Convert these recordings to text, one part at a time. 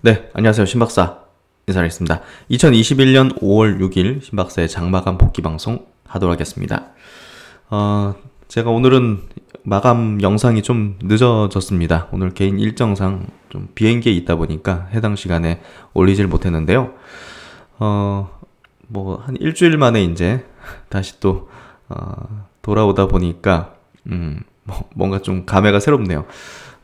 네, 안녕하세요. 신박사 인사드리겠습니다. 2021년 5월 6일 신박사의 장마감 복귀 방송 하도록 하겠습니다. 어, 제가 오늘은 마감 영상이 좀 늦어졌습니다. 오늘 개인 일정상 좀 비행기에 있다 보니까 해당 시간에 올리질 못했는데요. 어, 뭐한 일주일 만에 이제 다시 또 어, 돌아오다 보니까 음, 뭐 뭔가 좀 감회가 새롭네요.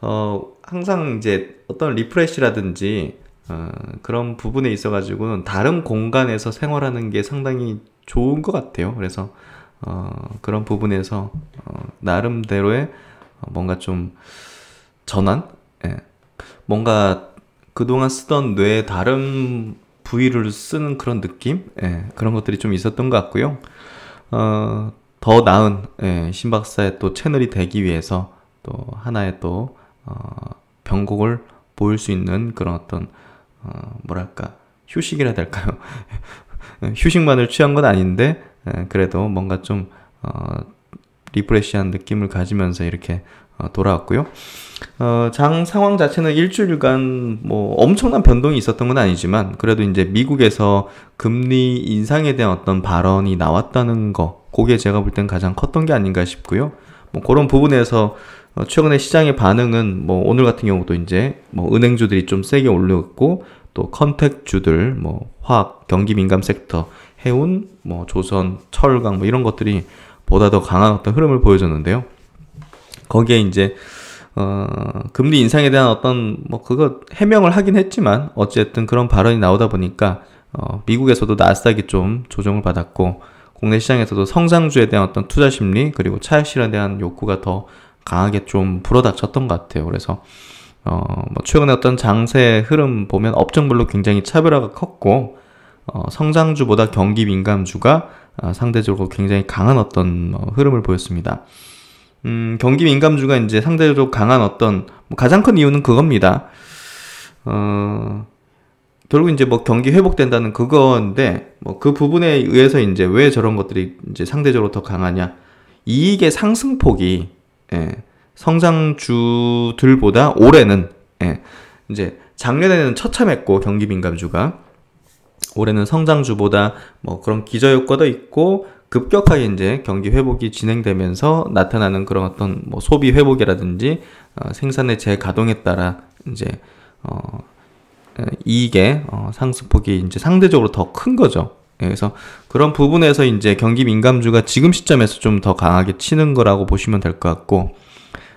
어, 항상 이제 어떤 리프레시라든지 어, 그런 부분에 있어 가지고는 다른 공간에서 생활하는 게 상당히 좋은 것 같아요. 그래서 어, 그런 부분에서 어, 나름대로의 어, 뭔가 좀 전환, 예. 뭔가 그동안 쓰던 뇌의 다른 부위를 쓰는 그런 느낌, 예. 그런 것들이 좀 있었던 것 같고요. 어, 더 나은 예, 신박사의 또 채널이 되기 위해서 또 하나의 또 어, 변곡을 보일 수 있는 그런 어떤 어, 뭐랄까 휴식이라 될까요? 휴식만을 취한 건 아닌데 에, 예, 그래도 뭔가 좀 어, 리프레시한 느낌을 가지면서 이렇게 어, 돌아왔고요. 어, 장 상황 자체는 일주일간 뭐 엄청난 변동이 있었던 건 아니지만 그래도 이제 미국에서 금리 인상에 대한 어떤 발언이 나왔다는 거, 그게 제가 볼 땐 가장 컸던 게 아닌가 싶고요. 뭐 그런 부분에서 어, 최근에 시장의 반응은 뭐 오늘 같은 경우도 이제 뭐 은행주들이 좀 세게 올렸고 또 컨택주들 뭐 화학, 경기 민감 섹터, 해운, 뭐 조선, 철강 뭐 이런 것들이 보다 더 강한 어떤 흐름을 보여줬는데요. 거기에 이제 어, 금리 인상에 대한 어떤 뭐 그거 해명을 하긴 했지만 어쨌든 그런 발언이 나오다 보니까 어, 미국에서도 나스닥이 좀 조정을 받았고 국내 시장에서도 성장주에 대한 어떤 투자 심리 그리고 차익 실현에 대한 욕구가 더 강하게 좀 불어닥쳤던 것 같아요. 그래서 어, 뭐 최근에 어떤 장세 흐름 보면 업종별로 굉장히 차별화가 컸고 어, 성장주보다 경기 민감주가 어, 상대적으로 굉장히 강한 어떤 어, 흐름을 보였습니다. 음, 경기 민감주가 이제 상대적으로 강한 어떤 뭐 가장 큰 이유는 그겁니다. 어, 결국 이제 뭐 경기 회복된다는 그건데 뭐 그 부분에 의해서 이제 왜 저런 것들이 이제 상대적으로 더 강하냐 이익의 상승폭이 예, 성장주들보다 올해는 예, 이제 작년에는 처참했고 경기 민감주가 올해는 성장주보다 뭐 그런 기저 효과도 있고 급격하게 이제 경기 회복이 진행되면서 나타나는 그런 어떤 뭐 소비 회복이라든지 어, 생산의 재가동에 따라 이제 어, 어, 이익의 어, 상승폭이 이제 상대적으로 더 큰 거죠. 예, 그래서 그런 부분에서 이제 경기 민감주가 지금 시점에서 좀 더 강하게 치는 거라고 보시면 될 것 같고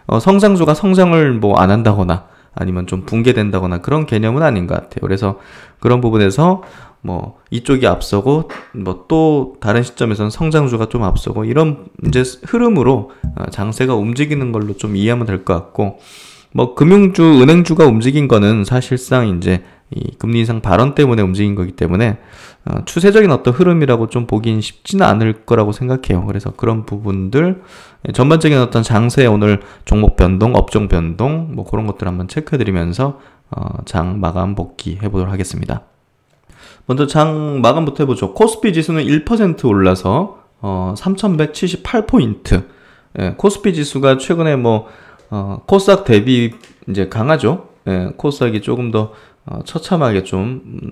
어, 성장주가 성장을 뭐 안 한다거나 아니면 좀 붕괴된다거나 그런 개념은 아닌 것 같아요. 그래서 그런 부분에서 뭐 이쪽이 앞서고 뭐 또 다른 시점에서는 성장주가 좀 앞서고 이런 이제 흐름으로 어, 장세가 움직이는 걸로 좀 이해하면 될 것 같고 뭐 금융주, 은행주가 움직인 거는 사실상 이제 이 금리 인상 발언 때문에 움직인 거기 때문에 어, 추세적인 어떤 흐름이라고 좀 보긴 쉽지는 않을 거라고 생각해요. 그래서 그런 부분들 예, 전반적인 어떤 장세 오늘 종목 변동, 업종 변동 뭐 그런 것들 한번 체크해드리면서 어, 장 마감 복귀 해보도록 하겠습니다. 먼저 장 마감부터 해보죠. 코스피 지수는 1% 올라서 어, 3,178포인트. 예, 코스피 지수가 최근에 뭐 어, 코스닥 대비 이제 강하죠. 예, 코스닥이 조금 더 어, 처참하게 좀 음,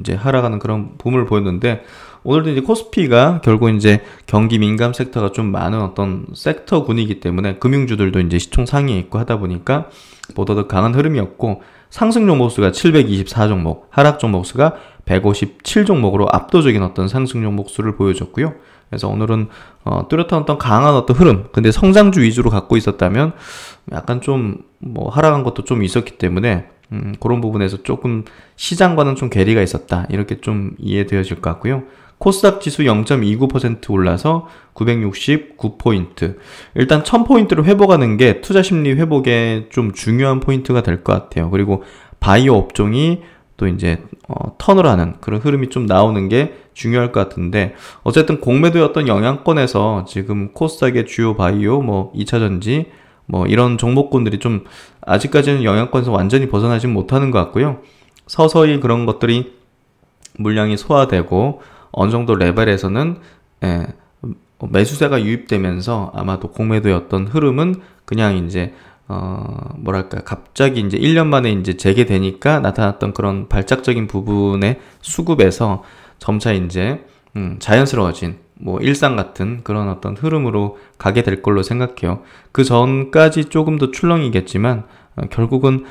이제 하락하는 그런 봄을 보였는데 오늘도 이제 코스피가 결국 이제 경기 민감 섹터가 좀 많은 어떤 섹터군이기 때문에 금융주들도 이제 시총 상위에 있고 하다 보니까 보다 더 강한 흐름이었고 상승 종목수가 724 종목, 하락 종목수가 157 종목으로 압도적인 어떤 상승 종목수를 보여줬고요. 그래서 오늘은 어, 뚜렷한 어떤 강한 어떤 흐름, 근데 성장주 위주로 갖고 있었다면 약간 좀 뭐 하락한 것도 좀 있었기 때문에 음, 그런 부분에서 조금 시장과는 좀 괴리가 있었다. 이렇게 좀 이해되어질 것 같고요. 코스닥 지수 0.29% 올라서 969포인트. 일단 1000포인트로 회복하는 게 투자 심리 회복에 좀 중요한 포인트가 될 것 같아요. 그리고 바이오 업종이 또 이제 어, 턴을 하는 그런 흐름이 좀 나오는 게 중요할 것 같은데 어쨌든 공매도였던 영향권에서 지금 코스닥의 주요 바이오 뭐 2차전지 뭐 이런 종목군들이 좀 아직까지는 영향권에서 완전히 벗어나진 못하는 것 같고요. 서서히 그런 것들이 물량이 소화되고 어느 정도 레벨에서는 예, 뭐 매수세가 유입되면서 아마도 공매도의 어떤 흐름은 그냥 이제 어, 뭐랄까, 갑자기 이제 1년 만에 이제 재개되니까 나타났던 그런 발작적인 부분의 수급에서 점차 이제, 음, 자연스러워진, 뭐 일상 같은 그런 어떤 흐름으로 가게 될 걸로 생각해요. 그 전까지 조금 더 출렁이겠지만 어, 결국은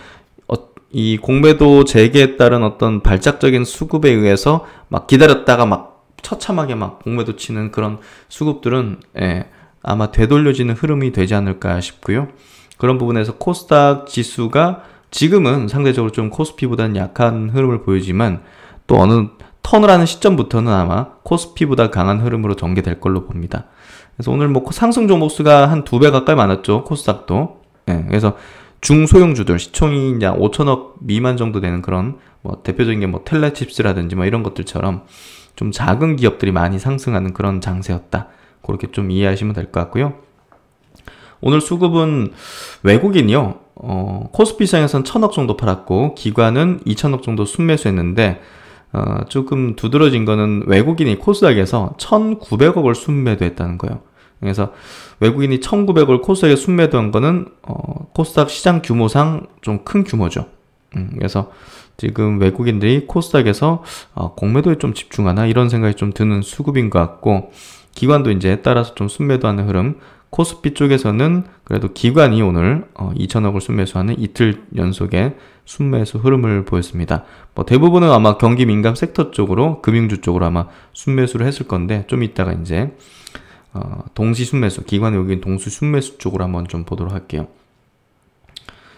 어, 이 공매도 재개에 따른 어떤 발작적인 수급에 의해서 막 기다렸다가 막 처참하게 막 공매도 치는 그런 수급들은 예, 아마 되돌려지는 흐름이 되지 않을까 싶고요. 그런 부분에서 코스닥 지수가 지금은 상대적으로 좀 코스피보다는 약한 흐름을 보이지만 또 어느 턴을 하는 시점부터는 아마 코스피보다 강한 흐름으로 전개될 걸로 봅니다. 그래서 오늘 뭐 상승 종목수가 한 두 배 가까이 많았죠. 코스닥도. 예, 그래서 중소형주들 시총이 이제 5천억 미만 정도 되는 그런 뭐 대표적인 게 뭐 텔레칩스라든지 뭐 이런 것들처럼 좀 작은 기업들이 많이 상승하는 그런 장세였다. 그렇게 좀 이해하시면 될 것 같고요. 오늘 수급은 외국인이요. 어, 코스피 시장에서는 천억 정도 팔았고 기관은 2천억 정도 순매수했는데 어, 조금 두드러진 거는 외국인이 코스닥에서 1,900억을 순매도했다는 거예요. 그래서 외국인이 1,900억을 코스닥에 순매도한 거는 어, 코스닥 시장 규모상 좀 큰 규모죠. 음, 그래서 지금 외국인들이 코스닥에서 어, 공매도에 좀 집중하나 이런 생각이 좀 드는 수급인 것 같고 기관도 이제 따라서 좀 순매도하는 흐름 코스피 쪽에서는 그래도 기관이 오늘 2천억을 어, 순매수하는 이틀 연속의 순매수 흐름을 보였습니다. 뭐 대부분은 아마 경기 민감 섹터 쪽으로 금융주 쪽으로 아마 순매수를 했을 건데 좀 이따가 이제 어, 동시 순매수 기관에 여긴 동시 순매수 쪽으로 한번 좀 보도록 할게요.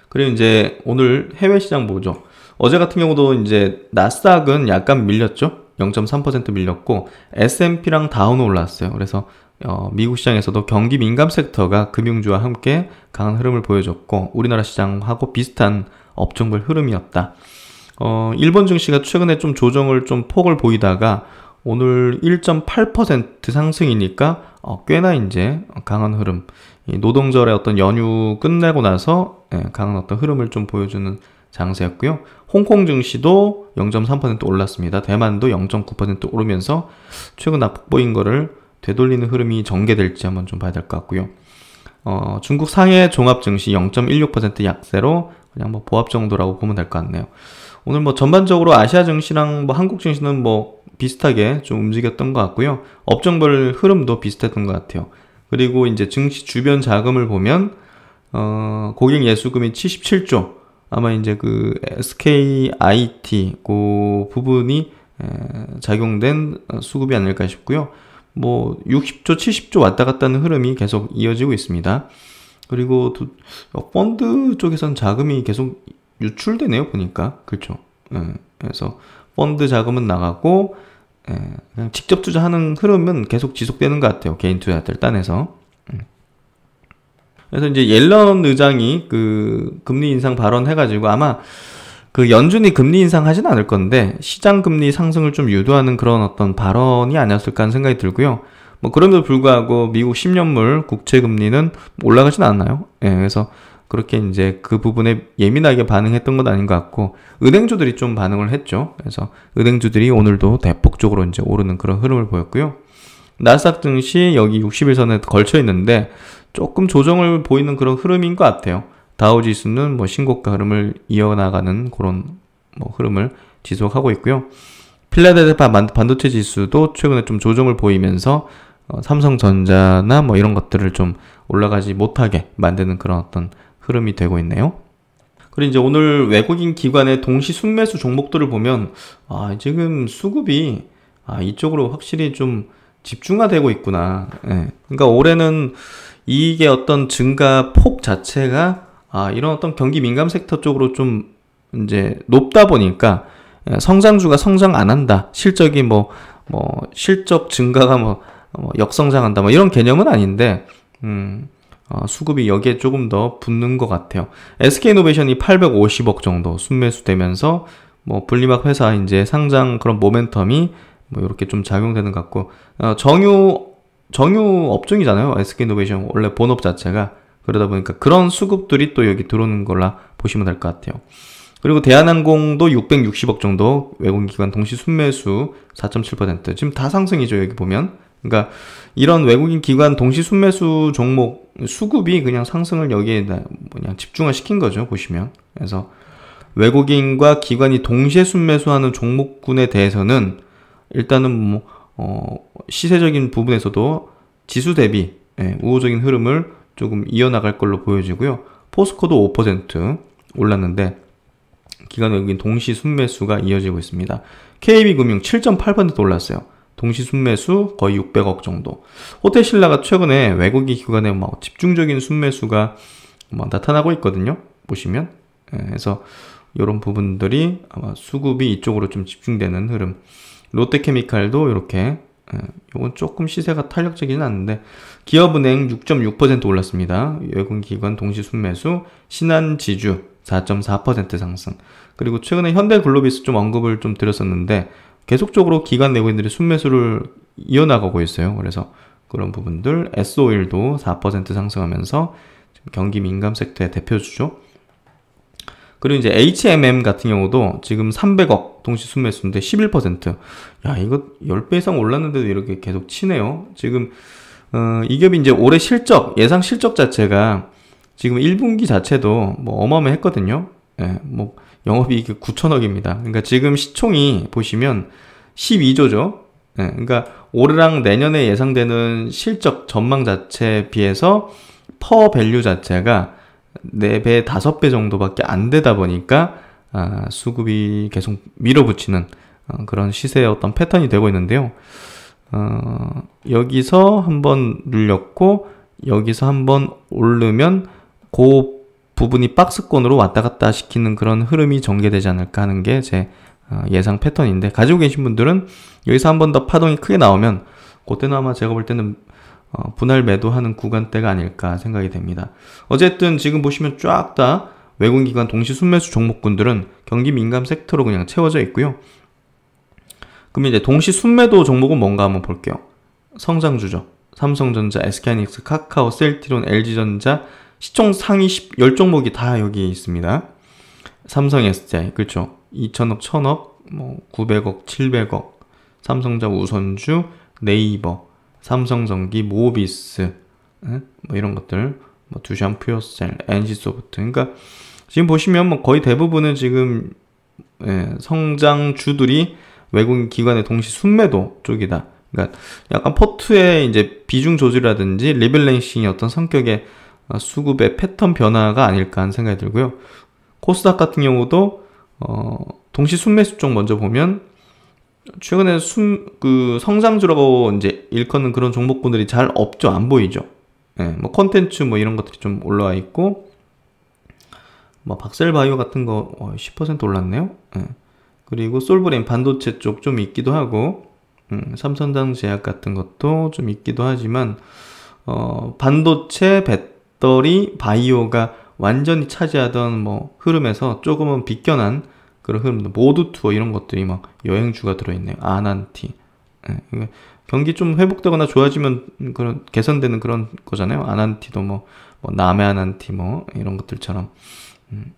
그리고 이제 오늘 해외 시장 보죠. 어제 같은 경우도 이제 나스닥은 약간 밀렸죠. 0.3% 밀렸고 S&P랑 다운 올랐어요. 그래서 어, 미국 시장에서도 경기 민감 섹터가 금융주와 함께 강한 흐름을 보여줬고 우리나라 시장하고 비슷한 업종별 흐름이었다. 어, 일본 증시가 최근에 좀 조정을 좀 폭을 보이다가 오늘 1.8% 상승이니까 어, 꽤나 이제 강한 흐름 노동절의 어떤 연휴 끝내고 나서 예, 강한 어떤 흐름을 좀 보여주는 장세였고요. 홍콩 증시도 0.3% 올랐습니다. 대만도 0.9% 오르면서 최근 낙폭 보인 거를 되돌리는 흐름이 전개될지 한번 좀 봐야 될 것 같고요. 어, 중국 상해 종합 증시 0.16% 약세로 그냥 뭐 보합 정도라고 보면 될 것 같네요. 오늘 뭐 전반적으로 아시아 증시랑 뭐 한국 증시는 뭐 비슷하게 좀 움직였던 것 같고요. 업종별 흐름도 비슷했던 것 같아요. 그리고 이제 증시 주변 자금을 보면 어, 고객 예수금이 77조 아마 이제 그 SKIT 그 부분이 에, 작용된 수급이 아닐까 싶고요. 뭐 60조, 70조 왔다 갔다 하는 흐름이 계속 이어지고 있습니다. 그리고 어, 펀드 쪽에선 자금이 계속 유출되네요, 보니까. 그렇죠. 예, 그래서 펀드 자금은 나가고 예, 그냥 직접 투자하는 흐름은 계속 지속되는 것 같아요. 개인 투자들 딴에서. 음. 그래서 이제 옐런 의장이 그 금리 인상 발언해가지고 아마 그 연준이 금리 인상하진 않을 건데 시장 금리 상승을 좀 유도하는 그런 어떤 발언이 아니었을까 하는 생각이 들고요. 뭐 그럼에도 불구하고 미국 10년물 국채 금리는 올라가진 않나요? 예, 그래서 그렇게 이제 그 부분에 예민하게 반응했던 것 아닌 것 같고 은행주들이 좀 반응을 했죠. 그래서 은행주들이 오늘도 대폭적으로 이제 오르는 그런 흐름을 보였고요. 나스닥 증시 여기 60일선에 걸쳐 있는데 조금 조정을 보이는 그런 흐름인 것 같아요. 다우지수는 뭐 신고가 흐름을 이어나가는 그런 뭐 흐름을 지속하고 있고요. 필라델피 반도체 지수도 최근에 좀 조정을 보이면서 어, 삼성전자나 뭐 이런 것들을 좀 올라가지 못하게 만드는 그런 어떤 흐름이 되고 있네요. 그리고 이제 오늘 외국인 기관의 동시 순매수 종목들을 보면 아, 지금 수급이 아, 이쪽으로 확실히 좀 집중화되고 있구나. 예. 그러니까 올해는 이익의 어떤 증가 폭 자체가 아, 이런 어떤 경기 민감 섹터 쪽으로 좀 이제 높다 보니까 예, 성장주가 성장 안 한다. 실적이 뭐, 뭐, 실적 증가가 뭐, 뭐 역성장한다. 뭐 이런 개념은 아닌데, 음, 어, 수급이 여기에 조금 더 붙는 것 같아요. SK이노베이션이 850억 정도 순매수되면서 뭐 분리막 회사 이제 상장 그런 모멘텀이 뭐 이렇게 좀 작용되는 것 같고 어, 정유 정유 업종이잖아요. SK이노베이션 원래 본업 자체가 그러다 보니까 그런 수급들이 또 여기 들어오는 걸라 보시면 될 것 같아요. 그리고 대한항공도 660억 정도 외국인기관 동시 순매수 4.7% 지금 다 상승이죠 여기 보면 그러니까 이런 외국인 기관 동시 순매수 종목 수급이 그냥 상승을 여기에 뭐냐 집중을 시킨 거죠 보시면 그래서 외국인과 기관이 동시에 순매수하는 종목군에 대해서는 일단은 뭐 어, 시세적인 부분에서도 지수 대비 예, 우호적인 흐름을 조금 이어나갈 걸로 보여지고요. 포스코도 5% 올랐는데 기간은여인 동시 순매수가 이어지고 있습니다. KB금융 7.8% 올랐어요. 동시 순매수 거의 600억 정도. 호텔신라가 최근에 외국인 기관에 막 뭐 집중적인 순매수가 막 뭐 나타나고 있거든요. 보시면. 예, 그래서 이런 부분들이 아마 수급이 이쪽으로 좀 집중되는 흐름. 롯데케미칼도 이렇게 예, 요건 조금 시세가 탄력적이진 않는데 기업은행 6.6% 올랐습니다. 외국기관 동시 순매수, 신한지주 4.4% 상승. 그리고 최근에 현대글로비스 좀 언급을 좀 드렸었는데 계속적으로 기관 내고인들이 순매수를 이어나가고 있어요. 그래서 그런 부분들 S 오일도 4% 상승하면서 경기 민감 섹터의 대표주죠. 그리고 이제 HMM 같은 경우도 지금 300억 동시 순매수인데 11%. 야, 이거 10배 이상 올랐는데도 이렇게 계속 치네요. 지금, 어, 이 기업이 이제 올해 실적, 예상 실적 자체가 지금 1분기 자체도 뭐 어마어마했거든요. 예, 뭐, 영업이익이 9천억입니다. 그러니까 지금 시총이 보시면 12조죠. 예, 그러니까 올해랑 내년에 예상되는 실적 전망 자체에 비해서 퍼 밸류 자체가 4배, 5배 정도밖에 안 되다 보니까 아, 수급이 계속 밀어붙이는 어, 그런 시세의 어떤 패턴이 되고 있는데요. 어, 여기서 한번 눌렸고 여기서 한번 오르면 그 부분이 박스권으로 왔다 갔다 시키는 그런 흐름이 전개되지 않을까 하는 게제 어, 예상 패턴인데 가지고 계신 분들은 여기서 한번 더 파동이 크게 나오면 그때는 아마 제가 볼 때는 어, 분할 매도하는 구간대가 아닐까 생각이 됩니다. 어쨌든 지금 보시면 쫙 다 외국기관 동시 순매수 종목군들은 경기 민감 섹터로 그냥 채워져 있고요. 그럼 이제 동시 순매도 종목은 뭔가 한번 볼게요. 성장주죠. 삼성전자, SK하이닉스, 카카오, 셀티론, LG전자 시총 상위 10, 10종목이 다 여기에 있습니다. 삼성 SDI 그렇죠. 2천억, 1천억, 뭐 900억, 700억, 삼성자 우선주, 네이버, 삼성전기, 모비스, 뭐 이런 것들, 뭐 두샨 퓨어셀, NC소프트. 그러니까 지금 보시면 뭐 거의 대부분은 지금 예, 성장 주들이 외국인 기관의 동시 순매도 쪽이다. 그러니까 약간 포트의 이제 비중 조절이라든지 리밸런싱이 어떤 성격의 어, 수급의 패턴 변화가 아닐까 하는 생각이 들고요. 코스닥 같은 경우도 어, 동시 순매수 쪽 먼저 보면 최근에 숨, 그 성장주라고 이제 일컫는 그런 종목군들이 잘 없죠. 안 보이죠. 예, 뭐 컨텐츠 뭐 이런 것들이 좀 올라와 있고, 뭐 박셀바이오 같은 거 10% 어, 올랐네요. 예. 그리고 솔브레인 반도체 쪽 좀 있기도 하고, 음, 삼선당제약 같은 것도 좀 있기도 하지만, 어, 반도체, 배터리, 바이오가 완전히 차지하던 뭐 흐름에서 조금은 비껴난 그런 흐름도 모두 투어 이런 것들이 막 여행주가 들어있네요. 아난티. 네. 경기 좀 회복되거나 좋아지면 그런 개선되는 그런 거잖아요. 아난티도 뭐, 뭐 남해 아난티 뭐 이런 것들처럼. 음.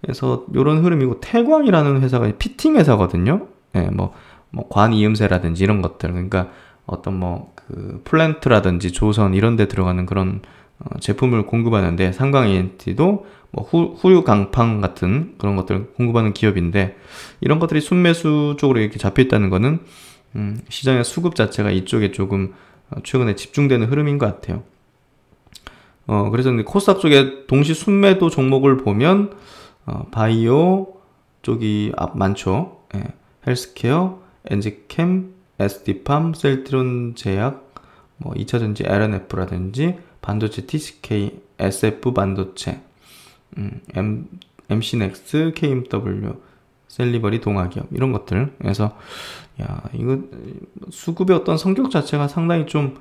그래서 이런 흐름이고 태광이라는 회사가 피팅 회사거든요. 네, 뭐, 뭐 관이음새라든지 이런 것들 그러니까 어떤 뭐 그 플랜트라든지 조선 이런 데 들어가는 그런 어, 제품을 공급하는데 상강엔티도 뭐 후류 강판 같은 그런 것들을 공급하는 기업인데 이런 것들이 순매수 쪽으로 이렇게 잡혀 있다는 것은 음, 시장의 수급 자체가 이쪽에 조금 어, 최근에 집중되는 흐름인 것 같아요. 어, 그래서 코스닥 쪽에 동시 순매도 종목을 보면 어, 바이오 쪽이 앞 많죠. 예. 헬스케어, 엔지캠, SD팜, 셀트론 제약, 뭐 2차전지 LNF라든지 반도체 TCK, SF 반도체, 음, M, MCNEXT, KMW, 셀리버리 동아기업 이런 것들 그래서 야 이거 수급의 어떤 성격 자체가 상당히 좀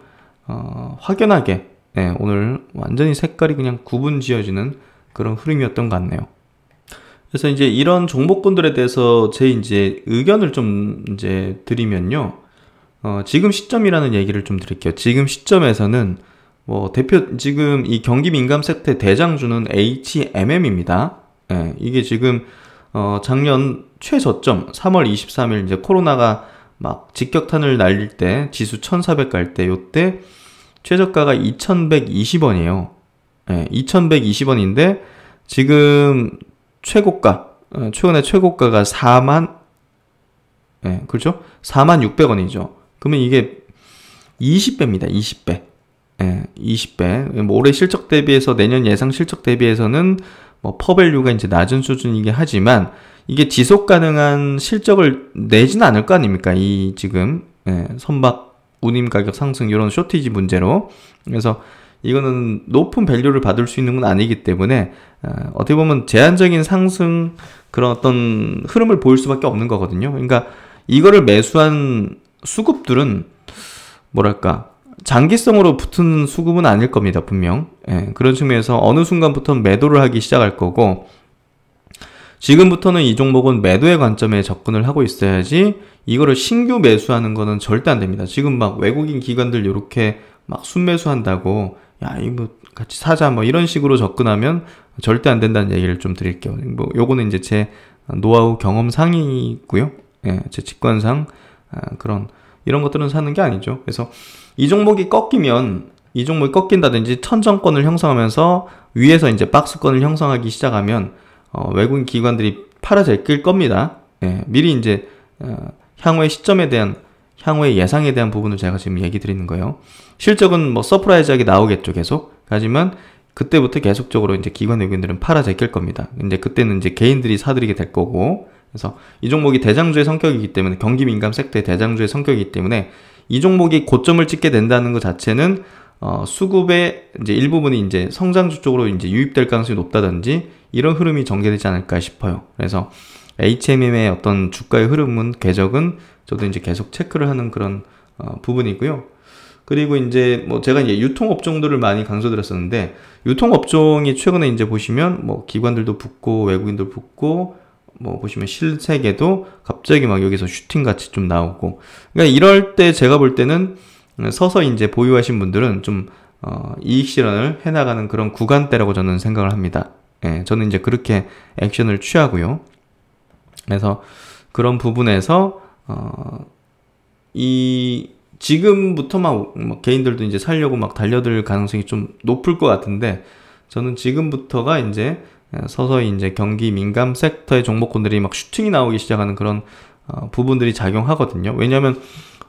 어, 확연하게 네, 오늘 완전히 색깔이 그냥 구분 지어지는 그런 흐름이었던 것 같네요. 그래서 이제 이런 종목군들에 대해서 제 이제 의견을 좀 이제 드리면요. 어, 지금 시점이라는 얘기를 좀 드릴게요. 지금 시점에서는 뭐 대표 지금 이 경기 민감 세트 대장주는 HMM입니다. 예, 이게 지금 어 작년 최저점 3월 23일 이제 코로나가 막 직격탄을 날릴 때 지수 1,400 갈때 요때 최저가가 2,120원이에요. 예, 2,120원인데 지금 최고가 어, 최근에 최고가가 4만 예, 그렇죠? 4만 600원이죠. 그러면 이게 20배입니다. 20배. 예, 20배. 뭐 올해 실적 대비해서 내년 예상 실적 대비해서는 뭐 퍼밸류가 이제 낮은 수준이긴 하지만 이게 지속 가능한 실적을 내진 않을 거 아닙니까? 이 지금 예, 선박 운임 가격 상승 이런 쇼티지 문제로 그래서 이거는 높은 밸류를 받을 수 있는 건 아니기 때문에 어, 어떻게 보면 제한적인 상승 그런 어떤 흐름을 보일 수밖에 없는 거거든요. 그러니까 이거를 매수한 수급들은 뭐랄까 장기성으로 붙은 수급은 아닐 겁니다, 분명. 예, 그런 측면에서 어느 순간부터 매도를 하기 시작할 거고, 지금부터는 이 종목은 매도의 관점에 접근을 하고 있어야지, 이거를 신규 매수하는 거는 절대 안 됩니다. 지금 막 외국인 기관들 이렇게 막 순매수한다고, 야, 이거 뭐 같이 사자, 뭐 이런 식으로 접근하면 절대 안 된다는 얘기를 좀 드릴게요. 뭐, 요거는 이제 제 노하우 경험상이고요. 예, 제 직관상, 아, 그런, 이런 것들은 사는 게 아니죠. 그래서, 이 종목이 꺾이면 이 종목이 꺾인다든지 천정권을 형성하면서 위에서 이제 박스권을 형성하기 시작하면 어, 외국인 기관들이 팔아제낄 겁니다. 예, 미리 이제 어, 향후의 시점에 대한 향후의 예상에 대한 부분을 제가 지금 얘기 드리는 거예요. 실적은 뭐 서프라이즈하게 나오겠죠 계속. 하지만 그때부터 계속적으로 이제 기관 의견들은 팔아 제낄 겁니다. 이제 그때는 이제 개인들이 사들이게 될 거고. 그래서 이 종목이 대장주의 성격이기 때문에 경기 민감 섹터의 대장주의 성격이기 때문에 이 종목이 고점을 찍게 된다는 것 자체는 어, 수급의 이제 일부분이 이제 성장주 쪽으로 이제 유입될 가능성이 높다든지 이런 흐름이 전개되지 않을까 싶어요. 그래서 HMM의 어떤 주가의 흐름은 궤적은 저도 이제 계속 체크를 하는 그런 어, 부분이고요. 그리고 이제 뭐 제가 이제 유통 업종들을 많이 강조드렸었는데 유통 업종이 최근에 이제 보시면 뭐 기관들도 붙고 외국인들 붙고 뭐 보시면 실세계도 갑자기 막 여기서 슈팅 같이 좀 나오고 그러니까 이럴 때 제가 볼 때는 서서 이제 보유하신 분들은 좀 어, 이익 실현을 해나가는 그런 구간대라고 저는 생각을 합니다. 예, 저는 이제 그렇게 액션을 취하고요. 그래서 그런 부분에서 어, 이 지금부터 막 개인들도 이제 살려고 막 달려들 가능성이 좀 높을 것 같은데 저는 지금부터가 이제 예, 서서히 이제 경기 민감 섹터의 종목군들이 막 슈팅이 나오기 시작하는 그런 어, 부분들이 작용하거든요. 왜냐하면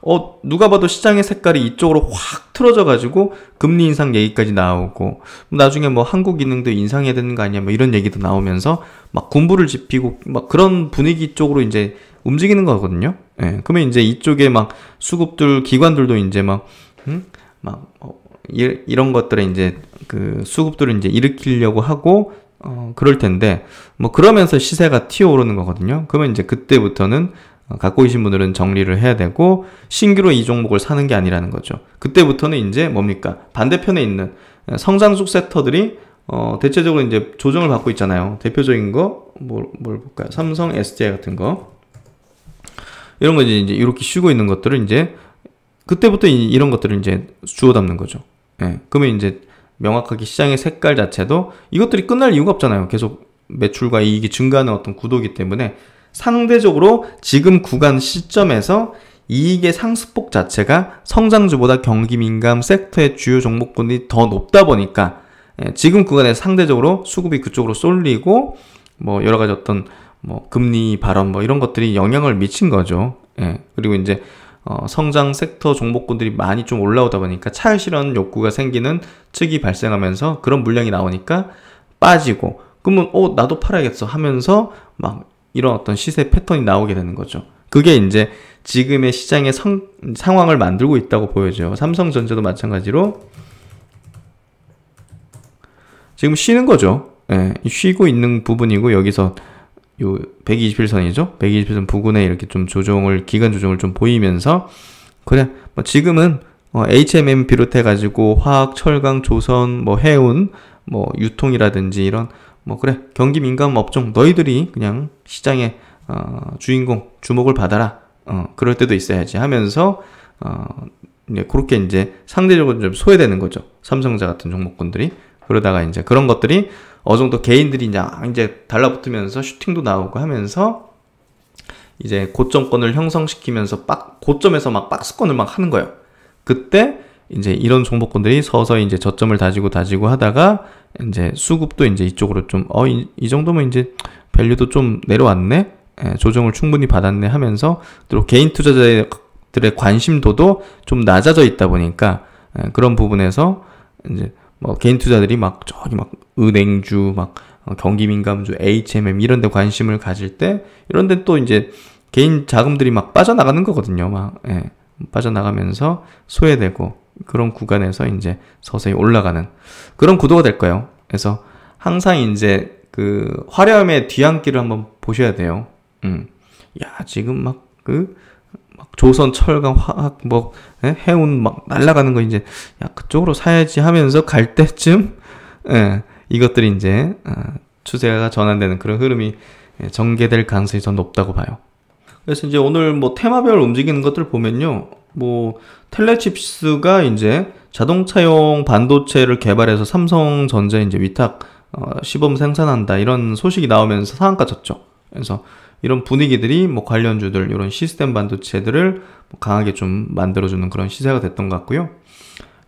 어, 누가 봐도 시장의 색깔이 이쪽으로 확 틀어져 가지고 금리 인상 얘기까지 나오고 뭐 나중에 뭐 한국 기능도 인상해야 되는 거 아니야 뭐 이런 얘기도 나오면서 막 군부를 지피고 막 그런 분위기 쪽으로 이제 움직이는 거거든요. 예, 그러면 이제 이쪽에 막 수급들 기관들도 이제 막 음? 막 어, 이, 이런 것들에 이제 그 수급들을 이제 일으키려고 하고 어, 그럴 텐데, 뭐, 그러면서 시세가 튀어 오르는 거거든요. 그러면 이제 그때부터는 어, 갖고 계신 분들은 정리를 해야 되고, 신규로 이 종목을 사는 게 아니라는 거죠. 그때부터는 이제 뭡니까? 반대편에 있는 어, 성장속 섹터들이 어, 대체적으로 이제 조정을 받고 있잖아요. 대표적인 거, 뭘, 뭘 볼까요? 삼성 SDI 같은 거. 이런 거 이제 이렇게 쉬고 있는 것들을 이제, 그때부터 이, 런 것들을 이제 주워 담는 거죠. 예. 그러면 이제 명확하게 시장의 색깔 자체도 이것들이 끝날 이유가 없잖아요. 계속 매출과 이익이 증가하는 어떤 구도이기 때문에 상대적으로 지금 구간 시점에서 이익의 상승폭 자체가 성장주보다 경기 민감 섹터의 주요 종목군이 더 높다 보니까 예, 지금 구간에 상대적으로 수급이 그쪽으로 쏠리고 뭐 여러 가지 어떤 뭐 금리 발언 뭐 이런 것들이 영향을 미친 거죠. 예. 그리고 이제 어, 성장 섹터 종목군들이 많이 좀 올라오다 보니까 차실한 욕구가 생기는 측이 발생하면서 그런 물량이 나오니까 빠지고 그러면 어 나도 팔아야겠어 하면서 막 이런 어떤 시세 패턴이 나오게 되는 거죠. 그게 이제 지금의 시장의 성, 상황을 만들고 있다고 보여져요. 삼성전자도 마찬가지로 지금 쉬는 거죠. 예, 쉬고 있는 부분이고 여기서 요 121선이죠. 121선 부근에 이렇게 좀 조정을 기간 조정을 좀 보이면서 그래 뭐 지금은 어, HMM 비롯해 가지고 화학, 철강, 조선, 뭐 해운, 뭐 유통이라든지 이런 뭐 그래 경기 민감 업종 너희들이 그냥 시장의 어, 주인공 주목을 받아라. 어, 그럴 때도 있어야지 하면서 어, 이제 그렇게 이제 상대적으로 좀 소외되는 거죠. 삼성자 같은 종목군들이 그러다가 이제 그런 것들이 어느 정도 개인들이 이제 달라붙으면서 슈팅도 나오고 하면서 이제 고점권을 형성시키면서 빡, 고점에서 막 박스권을 막 하는 거예요. 그때 이제 이런 종목권들이 서서히 이제 저점을 다지고 다지고 하다가 이제 수급도 이제 이쪽으로 좀, 어, 이, 이 정도면 이제 밸류도 좀 내려왔네? 예, 조정을 충분히 받았네 하면서 또 개인 투자자들의 관심도도 좀 낮아져 있다 보니까 예, 그런 부분에서 이제 뭐 개인 투자들이 막 저기 막 은행주 막 어, 경기 민감주 HMM 이런 데 관심을 가질 때 이런 데 또 이제 개인 자금들이 막 빠져나가는 거거든요. 막 예. 빠져나가면서 소외되고 그런 구간에서 이제 서서히 올라가는 그런 구도가 될 거예요. 그래서 항상 이제 그 화려함의 뒤안길을 한번 보셔야 돼요. 음. 야, 지금 막그 조선 철강 화학 뭐 예? 해운 막날라가는거 이제 야 그쪽으로 사야지 하면서 갈 때쯤 예, 이것들이 이제 아, 추세가 전환되는 그런 흐름이 예, 전개될 가능성이 더 높다고 봐요. 그래서 이제 오늘 뭐 테마별 움직이는 것들 보면요. 뭐 텔레칩스가 이제 자동차용 반도체를 개발해서 삼성전자 이제 위탁 어, 시범 생산한다 이런 소식이 나오면서 상한가 졌죠 그래서 이런 분위기들이 뭐 관련주들 이런 시스템 반도체들을 뭐 강하게 좀 만들어주는 그런 시세가 됐던 것 같고요.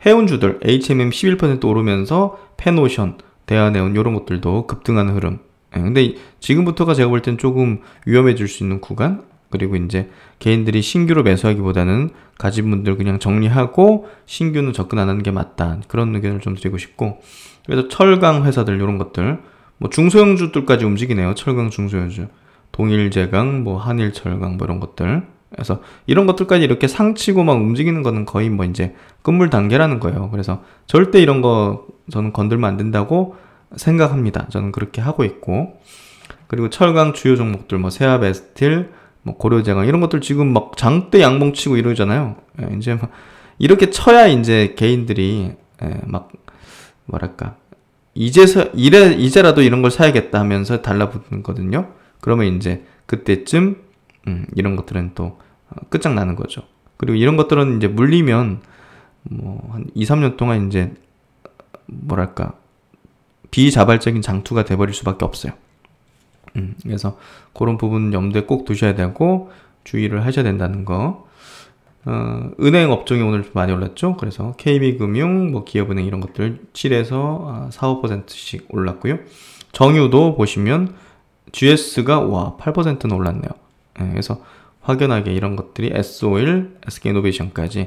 해운주들 HMM 11% 오르면서 페노션, 대한해운 이런 것들도 급등하는 흐름. 예, 근데 지금부터가 제가 볼 땐 조금 위험해질 수 있는 구간. 그리고 이제 개인들이 신규로 매수하기보다는 가진 분들 그냥 정리하고 신규는 접근 안 하는 게 맞다. 그런 의견을 좀 드리고 싶고. 그래서 철강 회사들 이런 것들 뭐 중소형주들까지 움직이네요. 철강 중소형주. 동일제강, 뭐 한일철강 뭐 이런 것들. 그래서 이런 것들까지 이렇게 상치고 막 움직이는 거는 거의 뭐 이제 끝물 단계라는 거예요. 그래서 절대 이런 거 저는 건들면 안 된다고 생각합니다. 저는 그렇게 하고 있고. 그리고 철강 주요 종목들 뭐 세아베스틸, 뭐 고려제강 이런 것들 지금 막 장대 양봉 치고 이러잖아요. 예, 이제 막 이렇게 쳐야 이제 개인들이 예, 막 뭐랄까 이제서 이래 이제라도 이런 걸 사야겠다 하면서 달라붙거든요. 는 그러면 이제 그때쯤 음, 이런 것들은 또 어, 끝장나는 거죠. 그리고 이런 것들은 이제 물리면 뭐한 2, 3년 동안 이제 뭐랄까 비자발적인 장투가 돼버릴 수밖에 없어요. 음, 그래서 그런 부분 염두에 꼭 두셔야 되고 주의를 하셔야 된다는 거. 어, 은행 업종이 오늘 많이 올랐죠. 그래서 KB금융, 뭐 기업은행 이런 것들 7에서 4, 5%씩 올랐고요. 정유도 보시면 GS가 와 8%는 올랐네요. 예, 그래서 확연하게 이런 것들이 S-Oil, SK이노베이션까지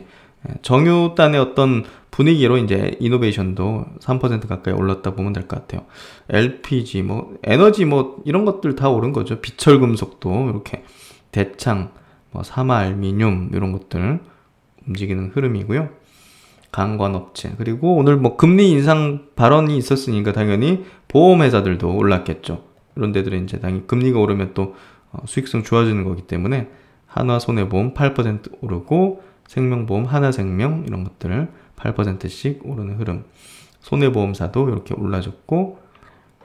예, 정유단의 어떤 분위기로 이제 이노베이션도 3% 가까이 올랐다 보면 될 것 같아요. LPG, 뭐, 에너지 뭐, 이런 것들 다 오른 거죠. 비철금속도, 이렇게 대창, 뭐, 사마알미늄, 이런 것들 움직이는 흐름이고요. 강관업체. 그리고 오늘 뭐, 금리 인상 발언이 있었으니까 당연히 보험회사들도 올랐겠죠. 이런 데들은 이제 당연히 금리가 오르면 또 어, 수익성 좋아지는 거기 때문에 한화 손해보험 8% 오르고 생명보험 하나생명 이런 것들을 8%씩 오르는 흐름. 손해보험사도 이렇게 올라졌고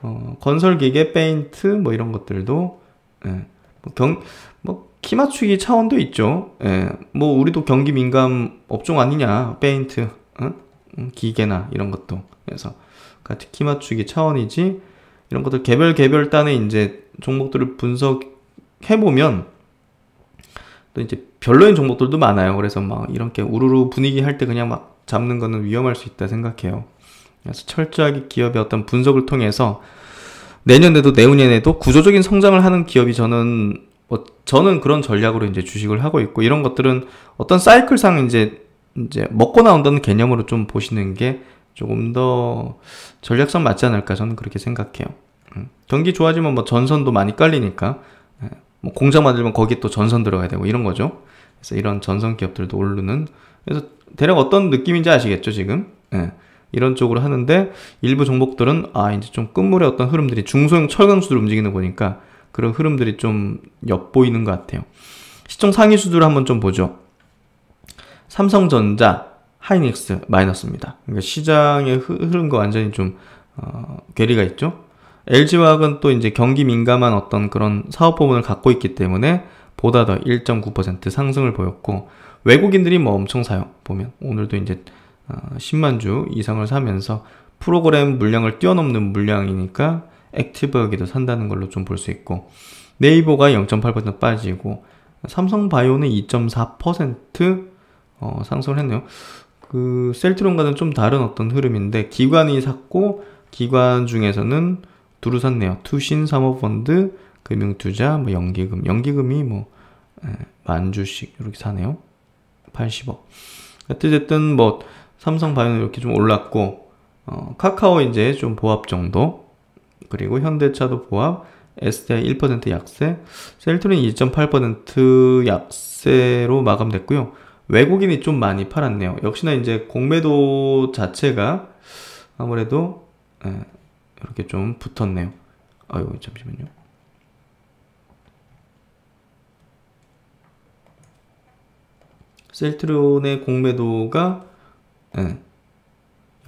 어, 건설기계 페인트 뭐 이런 것들도 예, 뭐 경, 뭐키 맞추기 차원도 있죠. 예, 뭐 우리도 경기 민감 업종 아니냐 페인트 응? 음, 기계나 이런 것도 그래서 같이 그러니까 키 맞추기 차원이지 이런 것들 개별 개별 단의 이제 종목들을 분석해 보면 또 이제 별로인 종목들도 많아요. 그래서 막 이렇게 우르르 분위기 할 때 그냥 막 잡는 거는 위험할 수 있다 생각해요. 그래서 철저하게 기업의 어떤 분석을 통해서 내년에도 내후년에도 구조적인 성장을 하는 기업이 저는 뭐 저는 그런 전략으로 이제 주식을 하고 있고 이런 것들은 어떤 사이클상 이제 이제 먹고 나온다는 개념으로 좀 보시는 게 조금 더전략성 맞지 않을까 저는 그렇게 생각해요. 음. 경기 좋아지면 뭐 전선도 많이 깔리니까 예, 뭐 공장 만들면 거기또 전선 들어가야 되고 이런 거죠. 그래서 이런 전선 기업들도 오르는 그래서 대략 어떤 느낌인지 아시겠죠 지금? 예. 이런 쪽으로 하는데 일부 종목들은 아 이제 좀 끝물의 어떤 흐름들이 중소형 철강수들 움직이는 거니까 그런 흐름들이 좀 엿보이는 것 같아요. 시총 상위 수주를 한번 좀 보죠. 삼성전자, 하이닉스 마이너스입니다. 그러니까 시장의 흐름과 완전히 좀 어, 괴리가 있죠. LG화학은 또 이제 경기 민감한 어떤 그런 사업 부분을 갖고 있기 때문에 보다 더 1.9% 상승을 보였고 외국인들이 뭐 엄청 사요 보면 오늘도 이제 어, 10만 주 이상을 사면서 프로그램 물량을 뛰어넘는 물량이니까 액티브하게도 산다는 걸로 좀 볼 수 있고 네이버가 0.8% 빠지고 삼성바이오는 2.4% 어, 상승을 했네요. 그 셀트론과는 좀 다른 어떤 흐름인데 기관이 샀고 기관 중에서는 두루 샀네요. 투신 사모펀드, 금융투자, 뭐 연기금, 연기금이 뭐 예, 만주씩 이렇게 사네요. 80억. 어쨌든 뭐 삼성바이오 이렇게 좀 올랐고 어, 카카오 이제 좀 보합 정도 그리고 현대차도 보합, SDI 1% 약세, 셀트린 2.8% 약세로 마감됐고요. 외국인이 좀 많이 팔았네요. 역시나 이제 공매도 자체가 아무래도 예, 이렇게 좀 붙었네요. 아유 잠시만요. 셀트론의 공매도가 예,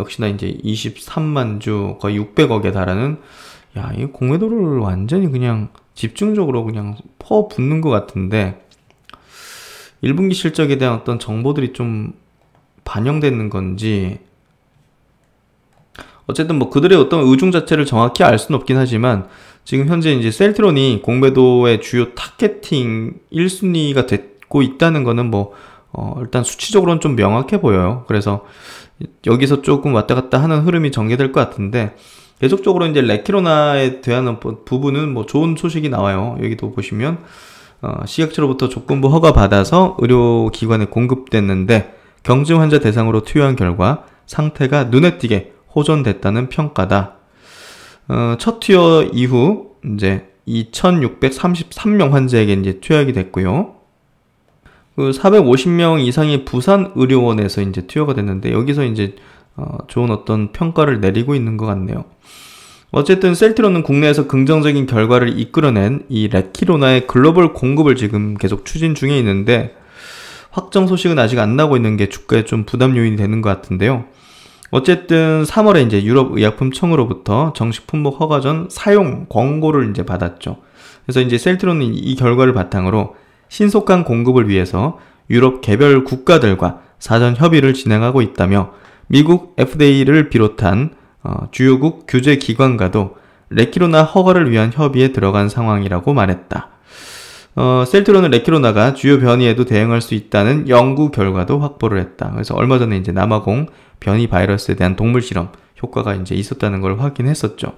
역시나 이제 23만 주 거의 600억에 달하는 야 이 공매도를 완전히 그냥 집중적으로 그냥 퍼 붙는 것 같은데 1분기 실적에 대한 어떤 정보들이 좀 반영되는 건지 어쨌든 뭐 그들의 어떤 의중 자체를 정확히 알 수는 없긴 하지만 지금 현재 이제 셀트론이 공매도의 주요 타겟팅 1순위가 됐고 있다는 거는 뭐어 일단 수치적으로는 좀 명확해 보여요. 그래서 여기서 조금 왔다 갔다 하는 흐름이 전개될 것 같은데 계속적으로 이제 레키로나에 대한 어, 부분은 뭐 좋은 소식이 나와요. 여기도 보시면 어, 식약처로부터 조건부 허가 받아서 의료기관에 공급됐는데 경증 환자 대상으로 투여한 결과 상태가 눈에 띄게 호전됐다는 평가다. 어, 첫 투여 이후 이제 2,633명 환자에게 이제 투약이 됐고요. 그 450명 이상이 부산 의료원에서 이제 투여가 됐는데 여기서 이제 어, 좋은 어떤 평가를 내리고 있는 것 같네요. 어쨌든 셀트론은 국내에서 긍정적인 결과를 이끌어낸 이 레키로나의 글로벌 공급을 지금 계속 추진 중에 있는데 확정 소식은 아직 안 나고 있는 게 주가에 좀 부담 요인이 되는 것 같은데요. 어쨌든 3월에 이제 유럽 의약품청으로부터 정식 품목 허가 전 사용 권고를 이제 받았죠. 그래서 이제 셀트론은 이 결과를 바탕으로 신속한 공급을 위해서 유럽 개별 국가들과 사전 협의를 진행하고 있다며 미국 FDA를 비롯한 어, 주요국 규제기관과도 레키로나 허가를 위한 협의에 들어간 상황이라고 말했다. 어, 셀트론은 레키로나가 주요 변이에도 대응할 수 있다는 연구 결과도 확보를 했다. 그래서 얼마 전에 이제 남아공 변이 바이러스에 대한 동물 실험 효과가 이제 있었다는 걸 확인했었죠.